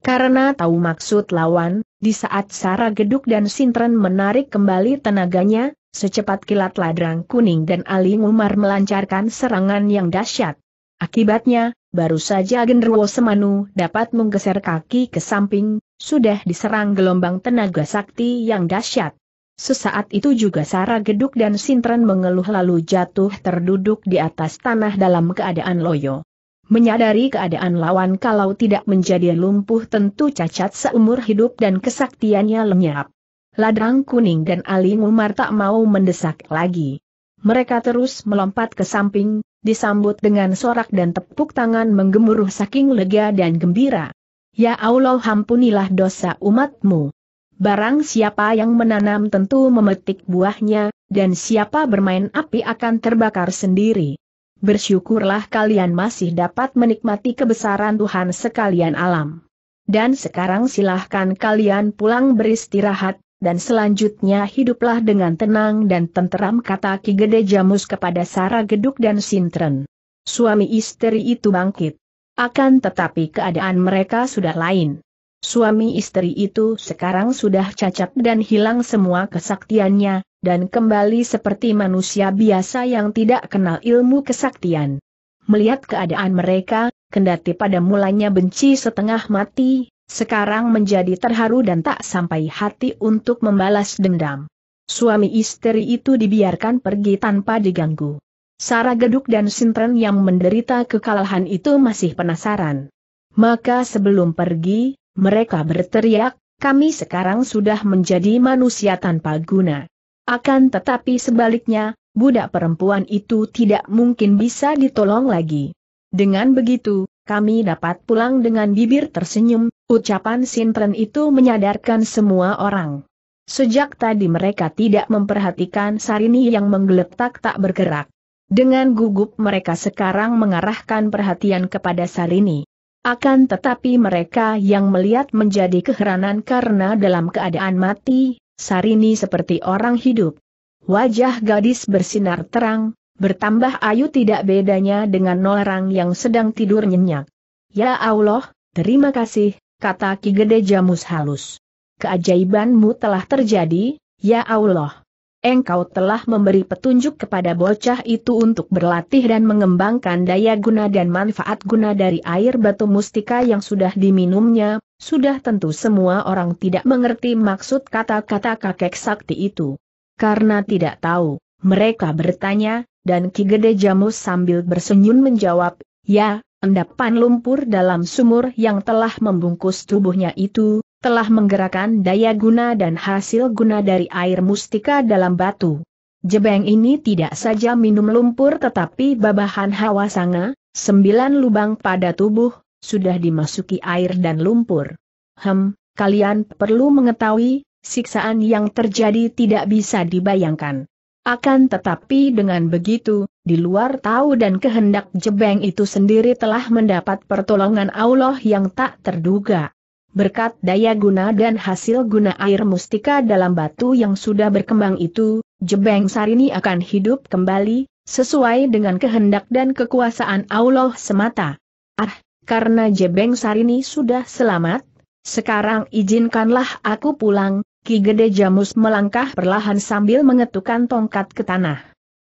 Karena tahu maksud lawan, di saat Sara Geduk dan Sintren menarik kembali tenaganya, secepat kilat Ladrang Kuning dan Ali Umar melancarkan serangan yang dahsyat. Akibatnya, Baru saja Genruo Semanu dapat menggeser kaki ke samping, sudah diserang gelombang tenaga sakti yang dahsyat. Sesaat itu juga Sara Geduk dan Sintren mengeluh lalu jatuh terduduk di atas tanah dalam keadaan loyo. Menyadari keadaan lawan kalau tidak menjadi lumpuh tentu cacat seumur hidup dan kesaktiannya lenyap. Ladrang Kuning dan Ali Umar tak mau mendesak lagi. Mereka terus melompat ke samping, disambut dengan sorak dan tepuk tangan menggemuruh saking lega dan gembira. Ya Allah ampunilah dosa umatmu. Barang siapa yang menanam tentu memetik buahnya, dan siapa bermain api akan terbakar sendiri. Bersyukurlah kalian masih dapat menikmati kebesaran Tuhan sekalian alam. Dan sekarang silahkan kalian pulang beristirahat, dan selanjutnya hiduplah dengan tenang dan tenteram kata Ki Gede Jamus kepada Sara Geduk dan Sintren. Suami istri itu bangkit. Akan tetapi keadaan mereka sudah lain. Suami istri itu sekarang sudah cacat dan hilang semua kesaktiannya, dan kembali seperti manusia biasa yang tidak kenal ilmu kesaktian. Melihat keadaan mereka, kendati pada mulanya benci setengah mati, sekarang menjadi terharu dan tak sampai hati untuk membalas dendam. Suami istri itu dibiarkan pergi tanpa diganggu. Sarah Geduk dan Sintren yang menderita kekalahan itu masih penasaran. Maka sebelum pergi, mereka berteriak, kami sekarang sudah menjadi manusia tanpa guna. Akan tetapi sebaliknya, budak perempuan itu tidak mungkin bisa ditolong lagi. Dengan begitu, kami dapat pulang dengan bibir tersenyum, ucapan Sinpren itu menyadarkan semua orang. Sejak tadi mereka tidak memperhatikan Sarini yang menggeletak tak bergerak. Dengan gugup mereka sekarang mengarahkan perhatian kepada Sarini. Akan tetapi mereka yang melihat menjadi keheranan karena dalam keadaan mati, Sarini seperti orang hidup. Wajah gadis bersinar terang, Bertambah Ayu tidak bedanya dengan orang yang sedang tidur nyenyak. Ya Allah, terima kasih, kata Ki Gede Jamus halus. Keajaibanmu telah terjadi, ya Allah. Engkau telah memberi petunjuk kepada bocah itu untuk berlatih dan mengembangkan daya guna dan manfaat guna dari air batu mustika yang sudah diminumnya, sudah tentu semua orang tidak mengerti maksud kata-kata kakek sakti itu. Karena tidak tahu, mereka bertanya, dan Ki Gede Jamus sambil bersenyum menjawab, ya, endapan lumpur dalam sumur yang telah membungkus tubuhnya itu, telah menggerakkan daya guna dan hasil guna dari air mustika dalam batu. Jebeng ini tidak saja minum lumpur tetapi babahan hawa sanga, sembilan lubang pada tubuh, sudah dimasuki air dan lumpur. Hem, kalian perlu mengetahui, siksaan yang terjadi tidak bisa dibayangkan. Akan tetapi dengan begitu, di luar tahu dan kehendak jebeng itu sendiri telah mendapat pertolongan Allah yang tak terduga. Berkat daya guna dan hasil guna air mustika dalam batu yang sudah berkembang itu, jebeng sarini akan hidup kembali, sesuai dengan kehendak dan kekuasaan Allah semata. Ah, karena jebeng sarini sudah selamat, sekarang izinkanlah aku pulang, Ki Gede Jamus melangkah perlahan sambil mengetukkan tongkat ke tanah.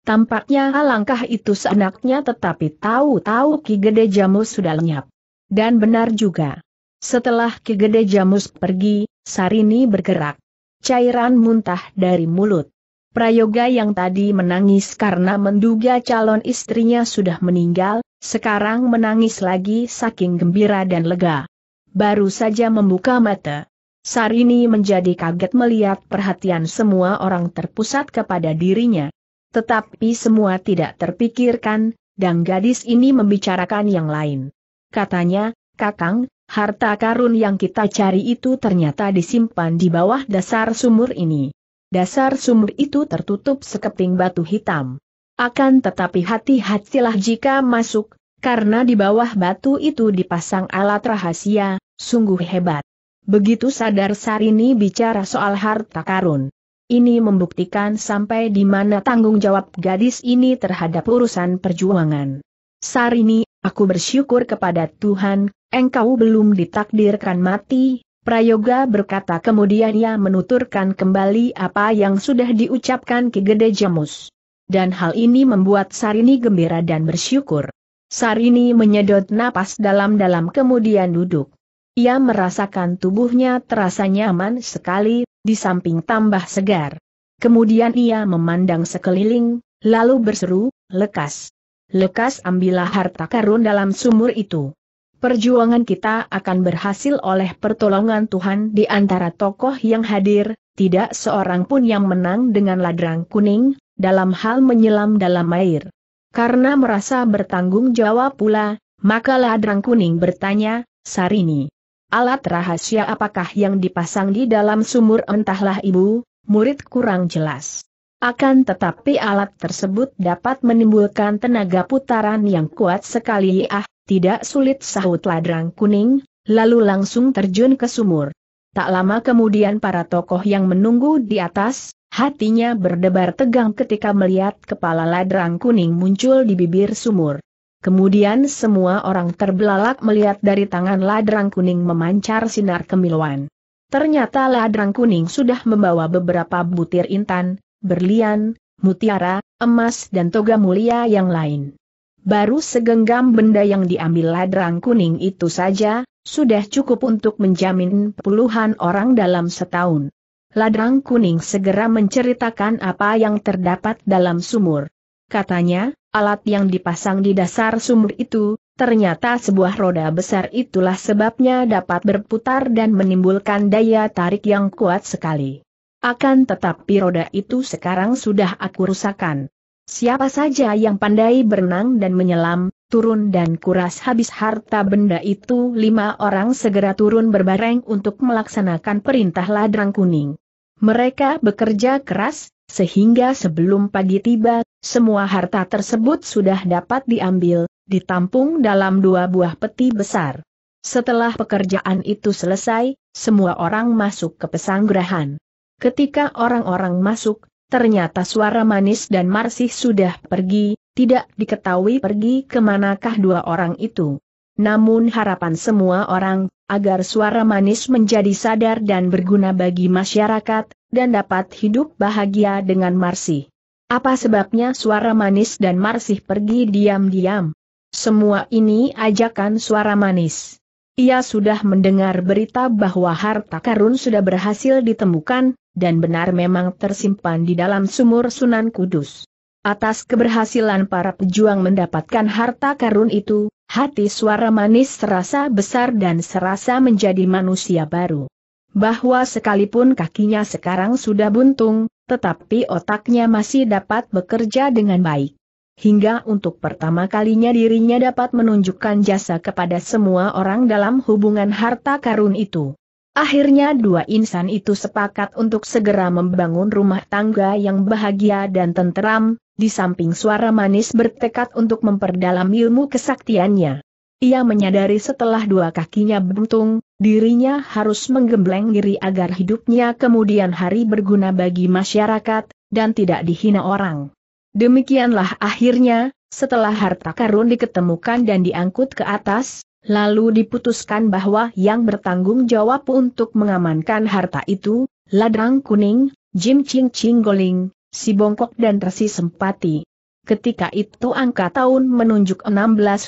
Tampaknya langkah itu seenaknya tetapi tahu-tahu Ki Gede Jamus sudah lenyap. Dan benar juga. Setelah Ki Gede Jamus pergi, Sarini bergerak. Cairan muntah dari mulut. Prayoga yang tadi menangis karena menduga calon istrinya sudah meninggal, sekarang menangis lagi saking gembira dan lega. Baru saja membuka mata, Sarini menjadi kaget melihat perhatian semua orang terpusat kepada dirinya. Tetapi semua tidak terpikirkan, dan gadis ini membicarakan yang lain. Katanya, Kakang, harta karun yang kita cari itu ternyata disimpan di bawah dasar sumur ini. Dasar sumur itu tertutup sekeping batu hitam. Akan tetapi hati-hatilah jika masuk, karena di bawah batu itu dipasang alat rahasia, sungguh hebat. Begitu sadar Sarini bicara soal harta karun. Ini membuktikan sampai di mana tanggung jawab gadis ini terhadap urusan perjuangan. Sarini, aku bersyukur kepada Tuhan, engkau belum ditakdirkan mati, Prayoga berkata kemudian ia menuturkan kembali apa yang sudah diucapkan Ki Gede Jamus. Dan hal ini membuat Sarini gembira dan bersyukur. Sarini menyedot napas dalam-dalam kemudian duduk. Ia merasakan tubuhnya terasa nyaman sekali, di samping tambah segar. Kemudian ia memandang sekeliling, lalu berseru, lekas. Lekas ambillah harta karun dalam sumur itu. Perjuangan kita akan berhasil oleh pertolongan Tuhan di antara tokoh yang hadir, tidak seorang pun yang menang dengan ladrang kuning, dalam hal menyelam dalam air. Karena merasa bertanggung jawab pula, maka ladrang kuning bertanya, Sarini, Alat rahasia apakah yang dipasang di dalam sumur entahlah ibu, murid kurang jelas. Akan tetapi alat tersebut dapat menimbulkan tenaga putaran yang kuat sekali ah, tidak sulit sahut ladrang kuning, lalu langsung terjun ke sumur. Tak lama kemudian para tokoh yang menunggu di atas, hatinya berdebar tegang ketika melihat kepala ladrang kuning muncul di bibir sumur. Kemudian semua orang terbelalak melihat dari tangan ladrang kuning memancar sinar kemiluan. Ternyata ladrang kuning sudah membawa beberapa butir intan, berlian, mutiara, emas dan toga mulia yang lain. Baru segenggam benda yang diambil ladrang kuning itu saja, sudah cukup untuk menjamin puluhan orang dalam setahun. Ladrang kuning segera menceritakan apa yang terdapat dalam sumur. Katanya, Alat yang dipasang di dasar sumur itu, ternyata sebuah roda besar itulah sebabnya dapat berputar dan menimbulkan daya tarik yang kuat sekali. Akan tetapi roda itu sekarang sudah aku rusakkan. Siapa saja yang pandai berenang dan menyelam, turun dan kuras habis harta benda itu lima orang segera turun berbareng untuk melaksanakan perintah ladrang kuning. Mereka bekerja keras, sehingga sebelum pagi tiba semua harta tersebut sudah dapat diambil, ditampung dalam dua buah peti besar. Setelah pekerjaan itu selesai, semua orang masuk ke pesanggrahan. Ketika orang-orang masuk, ternyata suara manis dan marsih sudah pergi, tidak diketahui pergi kemanakah dua orang itu. Namun harapan semua orang, agar suara manis menjadi sadar dan berguna bagi masyarakat, dan dapat hidup bahagia dengan marsih. Apa sebabnya suara manis dan Marsih pergi diam-diam? Semua ini ajakan suara manis. Ia sudah mendengar berita bahwa harta karun sudah berhasil ditemukan, dan benar memang tersimpan di dalam sumur Sunan Kudus. Atas keberhasilan para pejuang mendapatkan harta karun itu, hati suara manis serasa besar dan serasa menjadi manusia baru. Bahwa sekalipun kakinya sekarang sudah buntung, tetapi otaknya masih dapat bekerja dengan baik. Hingga untuk pertama kalinya dirinya dapat menunjukkan jasa kepada semua orang dalam hubungan harta karun itu. Akhirnya dua insan itu sepakat untuk segera membangun rumah tangga yang bahagia dan tenteram, di samping suara manis bertekad untuk memperdalam ilmu kesaktiannya. Ia menyadari setelah dua kakinya buntung, Dirinya harus menggembleng diri agar hidupnya kemudian hari berguna bagi masyarakat, dan tidak dihina orang. Demikianlah akhirnya, setelah harta karun diketemukan dan diangkut ke atas, lalu diputuskan bahwa yang bertanggung jawab untuk mengamankan harta itu, Ladrang Kuning, Jim Ching Ching Goling, Si Bongkok dan Resi Sempati. Ketika itu angka tahun menunjuk 16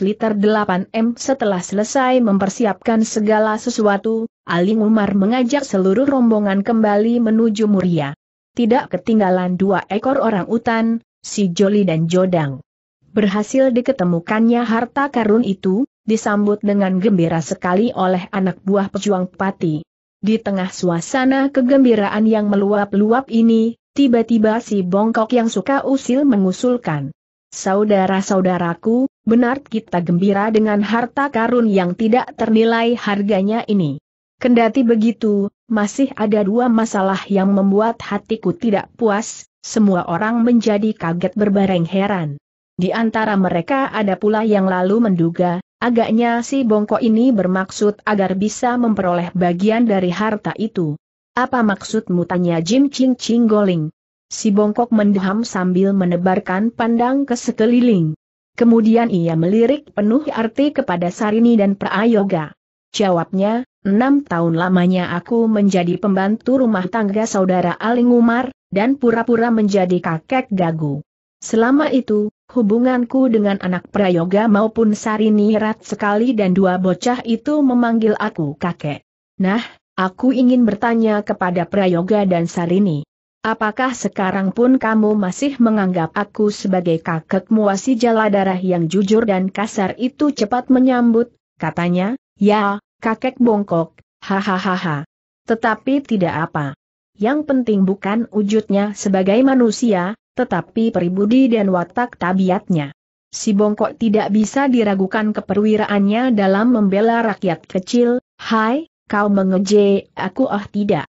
liter 8 M setelah selesai mempersiapkan segala sesuatu, Ali Umar mengajak seluruh rombongan kembali menuju Muria. Tidak ketinggalan dua ekor orang utan, si Joli dan Jodang. Berhasil diketemukannya harta karun itu, disambut dengan gembira sekali oleh anak buah pejuang pati. Di tengah suasana kegembiraan yang meluap-luap ini, Tiba-tiba si bongkok yang suka usil mengusulkan. Saudara-saudaraku, benar kita gembira dengan harta karun yang tidak ternilai harganya ini. Kendati begitu, masih ada dua masalah yang membuat hatiku tidak puas, semua orang menjadi kaget berbareng heran. Di antara mereka ada pula yang lalu menduga, agaknya si bongkok ini bermaksud agar bisa memperoleh bagian dari harta itu. Apa maksudmu tanya Jim Ching Ching Goling? Si bongkok mendham sambil menebarkan pandang ke sekeliling. Kemudian ia melirik penuh arti kepada Sarini dan Prayoga. Jawabnya, enam tahun lamanya aku menjadi pembantu rumah tangga saudara Aling Umar, dan pura-pura menjadi kakek gagu. Selama itu, hubunganku dengan anak Prayoga maupun Sarini erat sekali dan dua bocah itu memanggil aku kakek. Nah, Aku ingin bertanya kepada Prayoga dan Sarini. Apakah sekarang pun kamu masih menganggap aku sebagai kakek muasi jala darah yang jujur dan kasar itu cepat menyambut, katanya, ya, kakek bongkok, hahaha. Tetapi tidak apa. Yang penting bukan wujudnya sebagai manusia, tetapi peribudi dan watak tabiatnya. Si bongkok tidak bisa diragukan keperwiraannya dalam membela rakyat kecil, hai, Kau mengeje, aku oh tidak.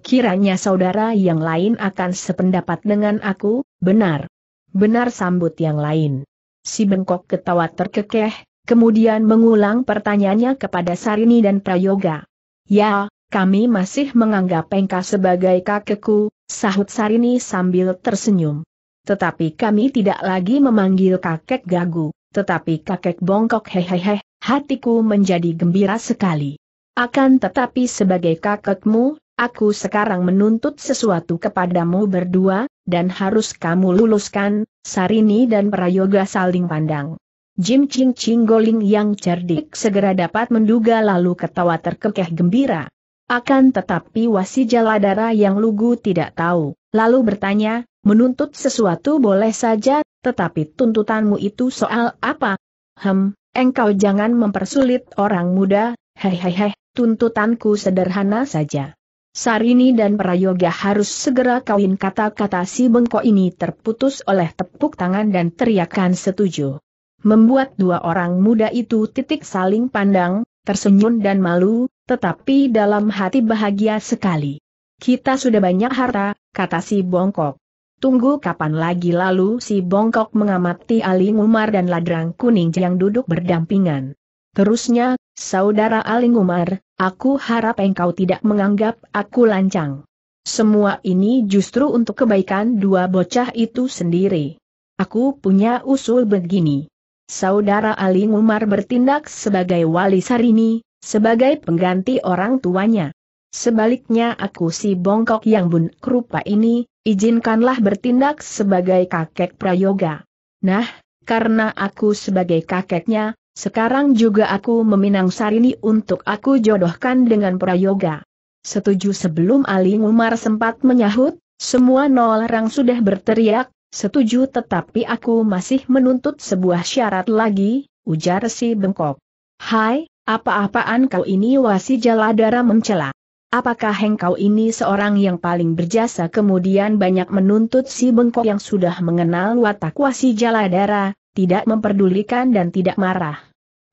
Kiranya saudara yang lain akan sependapat dengan aku, benar. Benar sambut yang lain. Si bengkok ketawa terkekeh, kemudian mengulang pertanyaannya kepada Sarini dan Prayoga. Ya, kami masih menganggap engkau sebagai kakekku, sahut Sarini sambil tersenyum. Tetapi kami tidak lagi memanggil kakek gagu, tetapi kakek bongkok hehehe, hatiku menjadi gembira sekali. Akan tetapi sebagai kakekmu, aku sekarang menuntut sesuatu kepadamu berdua, dan harus kamu luluskan, Sarini dan Prayoga saling pandang. Jim Ching Ching Goling yang cerdik segera dapat menduga lalu ketawa terkekeh gembira. Akan tetapi wasi jaladara yang lugu tidak tahu, lalu bertanya, menuntut sesuatu boleh saja, tetapi tuntutanmu itu soal apa? Hem, engkau jangan mempersulit orang muda, Hei hei hei tuntutanku sederhana saja. Sarini dan Prayoga harus segera kawin kata-kata si bengkok ini terputus oleh tepuk tangan dan teriakan setuju. Membuat dua orang muda itu titik saling pandang, tersenyum dan malu, tetapi dalam hati bahagia sekali. Kita sudah banyak harta, kata si bongkok. Tunggu kapan lagi lalu si bongkok mengamati Ali Umar dan Ladrang Kuning yang duduk berdampingan. Terusnya, Saudara Aling Umar, aku harap engkau tidak menganggap aku lancang. Semua ini justru untuk kebaikan dua bocah itu sendiri. Aku punya usul begini. Saudara Aling Umar bertindak sebagai wali sarini, sebagai pengganti orang tuanya. Sebaliknya aku si bongkok yang bun kerupa ini, izinkanlah bertindak sebagai kakek prayoga. Nah, karena aku sebagai kakeknya, sekarang juga aku meminang Sarini untuk aku jodohkan dengan Prayoga. Setuju sebelum Ali Umar sempat menyahut, semua nol orang sudah berteriak, setuju tetapi aku masih menuntut sebuah syarat lagi, ujar si bengkok. Hai, apa-apaan kau ini wasi jaladara mencela. Apakah engkau ini seorang yang paling berjasa kemudian banyak menuntut si bengkok yang sudah mengenal watak wasi jaladara, tidak memperdulikan dan tidak marah.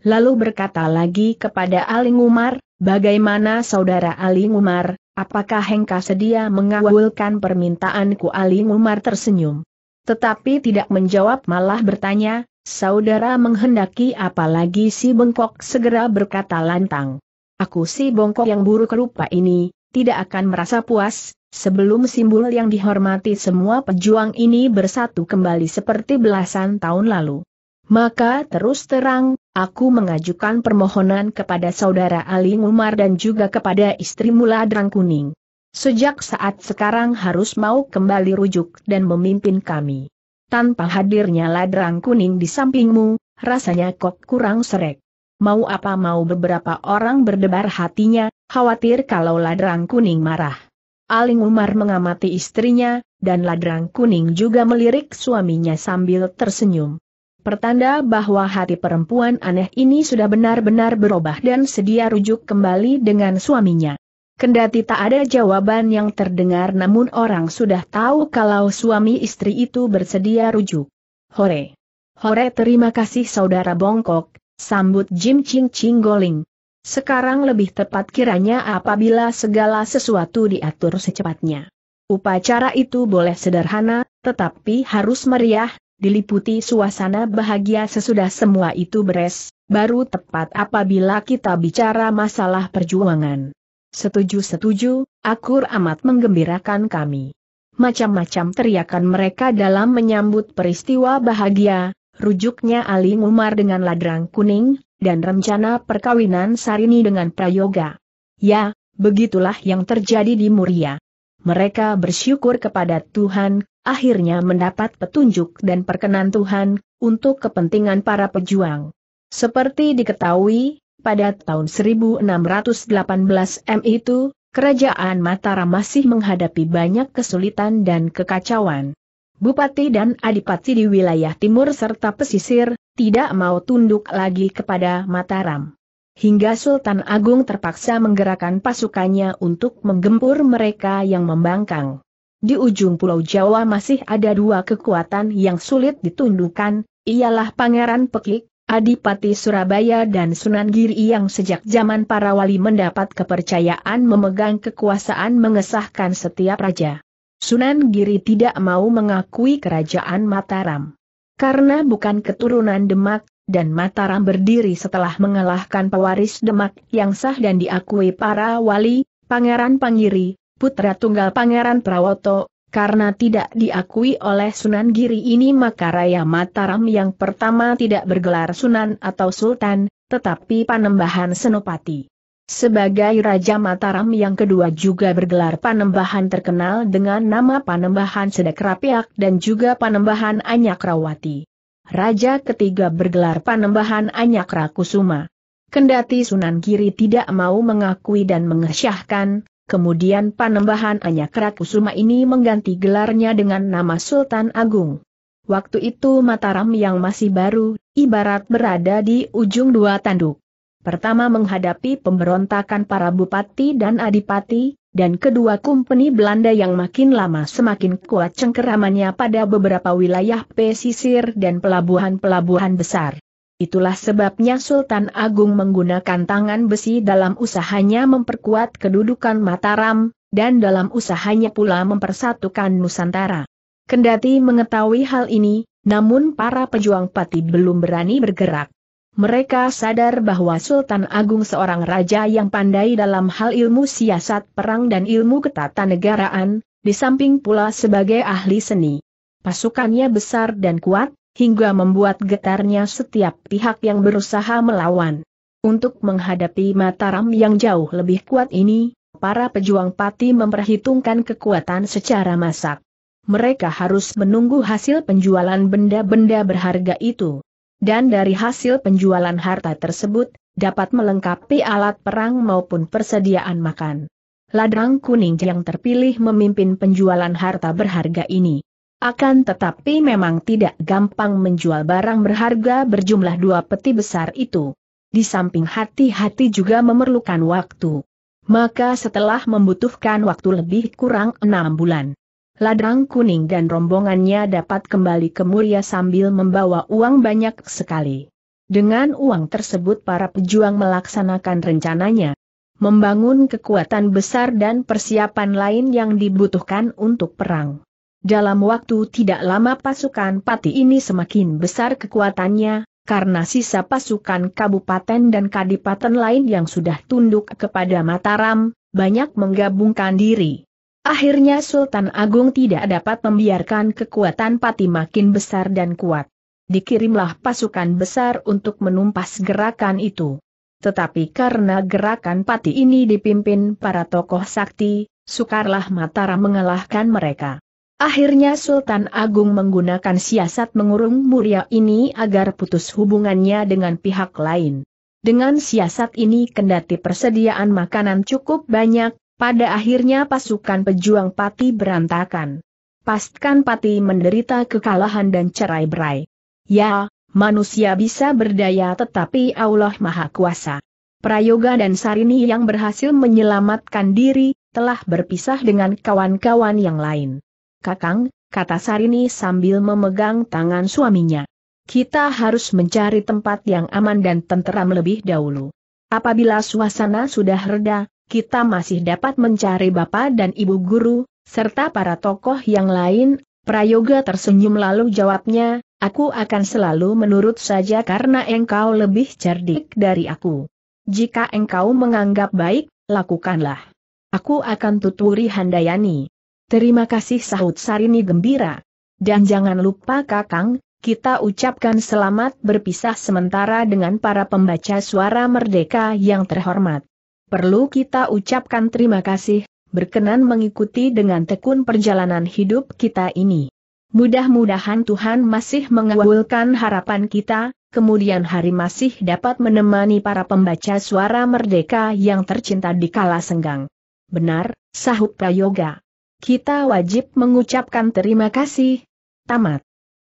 Lalu berkata lagi kepada Aling Umar, bagaimana saudara Aling Umar, apakah Hengka sedia mengawulkan permintaanku Aling Umar tersenyum. Tetapi tidak menjawab malah bertanya, saudara menghendaki apalagi si bengkok segera berkata lantang. Aku si bongkok yang buruk rupa ini, tidak akan merasa puas, Sebelum simbol yang dihormati semua pejuang ini bersatu kembali seperti belasan tahun lalu. Maka terus terang, aku mengajukan permohonan kepada saudara Ali Umar dan juga kepada istri Mula Drang Kuning. Sejak saat sekarang harus mau kembali rujuk dan memimpin kami. Tanpa hadirnya Ladrang Kuning di sampingmu, rasanya kok kurang serek. Mau apa mau beberapa orang berdebar hatinya, khawatir kalau Ladrang Kuning marah. Aling Umar mengamati istrinya, dan ladrang kuning juga melirik suaminya sambil tersenyum. Pertanda bahwa hati perempuan aneh ini sudah benar-benar berubah dan sedia rujuk kembali dengan suaminya. Kendati tak ada jawaban yang terdengar namun orang sudah tahu kalau suami istri itu bersedia rujuk. Hore! Hore terima kasih saudara bongkok, sambut Jim Ching Ching Goling, sekarang lebih tepat kiranya apabila segala sesuatu diatur secepatnya. Upacara itu boleh sederhana, tetapi harus meriah, diliputi suasana bahagia sesudah semua itu beres, baru tepat apabila kita bicara masalah perjuangan. Setuju-setuju, akur amat menggembirakan kami. Macam-macam teriakan mereka dalam menyambut peristiwa bahagia, rujuknya Ali Umar dengan ladrang kuning, dan rencana perkawinan Sarini dengan Prayoga. Ya, begitulah yang terjadi di Muria. Mereka bersyukur kepada Tuhan, akhirnya mendapat petunjuk dan perkenan Tuhan, untuk kepentingan para pejuang. Seperti diketahui, pada tahun 1618 M itu, Kerajaan Mataram masih menghadapi banyak kesulitan dan kekacauan. Bupati dan adipati di wilayah timur serta pesisir, tidak mau tunduk lagi kepada Mataram. Hingga Sultan Agung terpaksa menggerakkan pasukannya untuk menggempur mereka yang membangkang. Di ujung Pulau Jawa masih ada dua kekuatan yang sulit ditundukkan, ialah Pangeran Pekik, Adipati Surabaya dan Sunan Giri yang sejak zaman para wali mendapat kepercayaan memegang kekuasaan mengesahkan setiap raja. Sunan Giri tidak mau mengakui kerajaan Mataram. Karena bukan keturunan Demak, dan Mataram berdiri setelah mengalahkan pewaris Demak yang sah dan diakui para wali, Pangeran Pangiri, putra tunggal Pangeran Prawoto, karena tidak diakui oleh Sunan Giri ini maka Raya Mataram yang pertama tidak bergelar Sunan atau Sultan, tetapi Panembahan Senopati. Sebagai Raja Mataram yang kedua juga bergelar Panembahan terkenal dengan nama Panembahan Sedekrapiak dan juga Panembahan Anyakrawati. Raja ketiga bergelar Panembahan Anyakrakusuma. Kendati Sunan Giri tidak mau mengakui dan mengesyahkan, kemudian Panembahan Anyakrakusuma ini mengganti gelarnya dengan nama Sultan Agung. Waktu itu Mataram yang masih baru, ibarat berada di ujung dua tanduk. Pertama menghadapi pemberontakan para bupati dan adipati, dan kedua kumpeni Belanda yang makin lama semakin kuat cengkeramannya pada beberapa wilayah pesisir dan pelabuhan-pelabuhan besar. Itulah sebabnya Sultan Agung menggunakan tangan besi dalam usahanya memperkuat kedudukan Mataram, dan dalam usahanya pula mempersatukan Nusantara. Kendati mengetahui hal ini, namun para pejuang pati belum berani bergerak. Mereka sadar bahwa Sultan Agung seorang raja yang pandai dalam hal ilmu siasat perang dan ilmu ketatanegaraan, di samping pula sebagai ahli seni. Pasukannya besar dan kuat, hingga membuat getarnya setiap pihak yang berusaha melawan. Untuk menghadapi Mataram yang jauh lebih kuat ini, para pejuang pati memperhitungkan kekuatan secara masak. Mereka harus menunggu hasil penjualan benda-benda berharga itu dan dari hasil penjualan harta tersebut, dapat melengkapi alat perang maupun persediaan makan. Ladang Kuning yang terpilih memimpin penjualan harta berharga ini. Akan tetapi memang tidak gampang menjual barang berharga berjumlah dua peti besar itu. Di samping hati-hati juga memerlukan waktu. Maka setelah membutuhkan waktu lebih kurang enam bulan, Ladrang Kuning dan rombongannya dapat kembali ke Muria sambil membawa uang banyak sekali. Dengan uang tersebut para pejuang melaksanakan rencananya, membangun kekuatan besar dan persiapan lain yang dibutuhkan untuk perang. Dalam waktu tidak lama pasukan pati ini semakin besar kekuatannya, karena sisa pasukan kabupaten dan kadipaten lain yang sudah tunduk kepada Mataram, banyak menggabungkan diri. Akhirnya Sultan Agung tidak dapat membiarkan kekuatan Pati makin besar dan kuat. Dikirimlah pasukan besar untuk menumpas gerakan itu. Tetapi karena gerakan Pati ini dipimpin para tokoh sakti, sukarlah Mataram mengalahkan mereka. Akhirnya Sultan Agung menggunakan siasat mengurung Muria ini agar putus hubungannya dengan pihak lain. Dengan siasat ini kendati persediaan makanan cukup banyak, pada akhirnya pasukan pejuang pati berantakan. Pastkan pati menderita kekalahan dan cerai berai. Ya, manusia bisa berdaya tetapi Allah Maha Kuasa. Prayoga dan Sarini yang berhasil menyelamatkan diri, telah berpisah dengan kawan-kawan yang lain. Kakang, kata Sarini sambil memegang tangan suaminya. Kita harus mencari tempat yang aman dan tenteram lebih dahulu. Apabila suasana sudah reda, kita masih dapat mencari Bapak dan Ibu Guru, serta para tokoh yang lain, Prayoga tersenyum lalu jawabnya, aku akan selalu menurut saja karena engkau lebih cerdik dari aku. Jika engkau menganggap baik, lakukanlah. Aku akan tuturi Handayani. Terima kasih sahut Sarini gembira. Dan jangan lupa kakang, kita ucapkan selamat berpisah sementara dengan para pembaca suara merdeka yang terhormat perlu kita ucapkan terima kasih, berkenan mengikuti dengan tekun perjalanan hidup kita ini. Mudah-mudahan Tuhan masih mengabulkan harapan kita, kemudian hari masih dapat menemani para pembaca suara merdeka yang tercinta di kala senggang. Benar, sahut Prayoga. Kita wajib mengucapkan terima kasih. Tamat.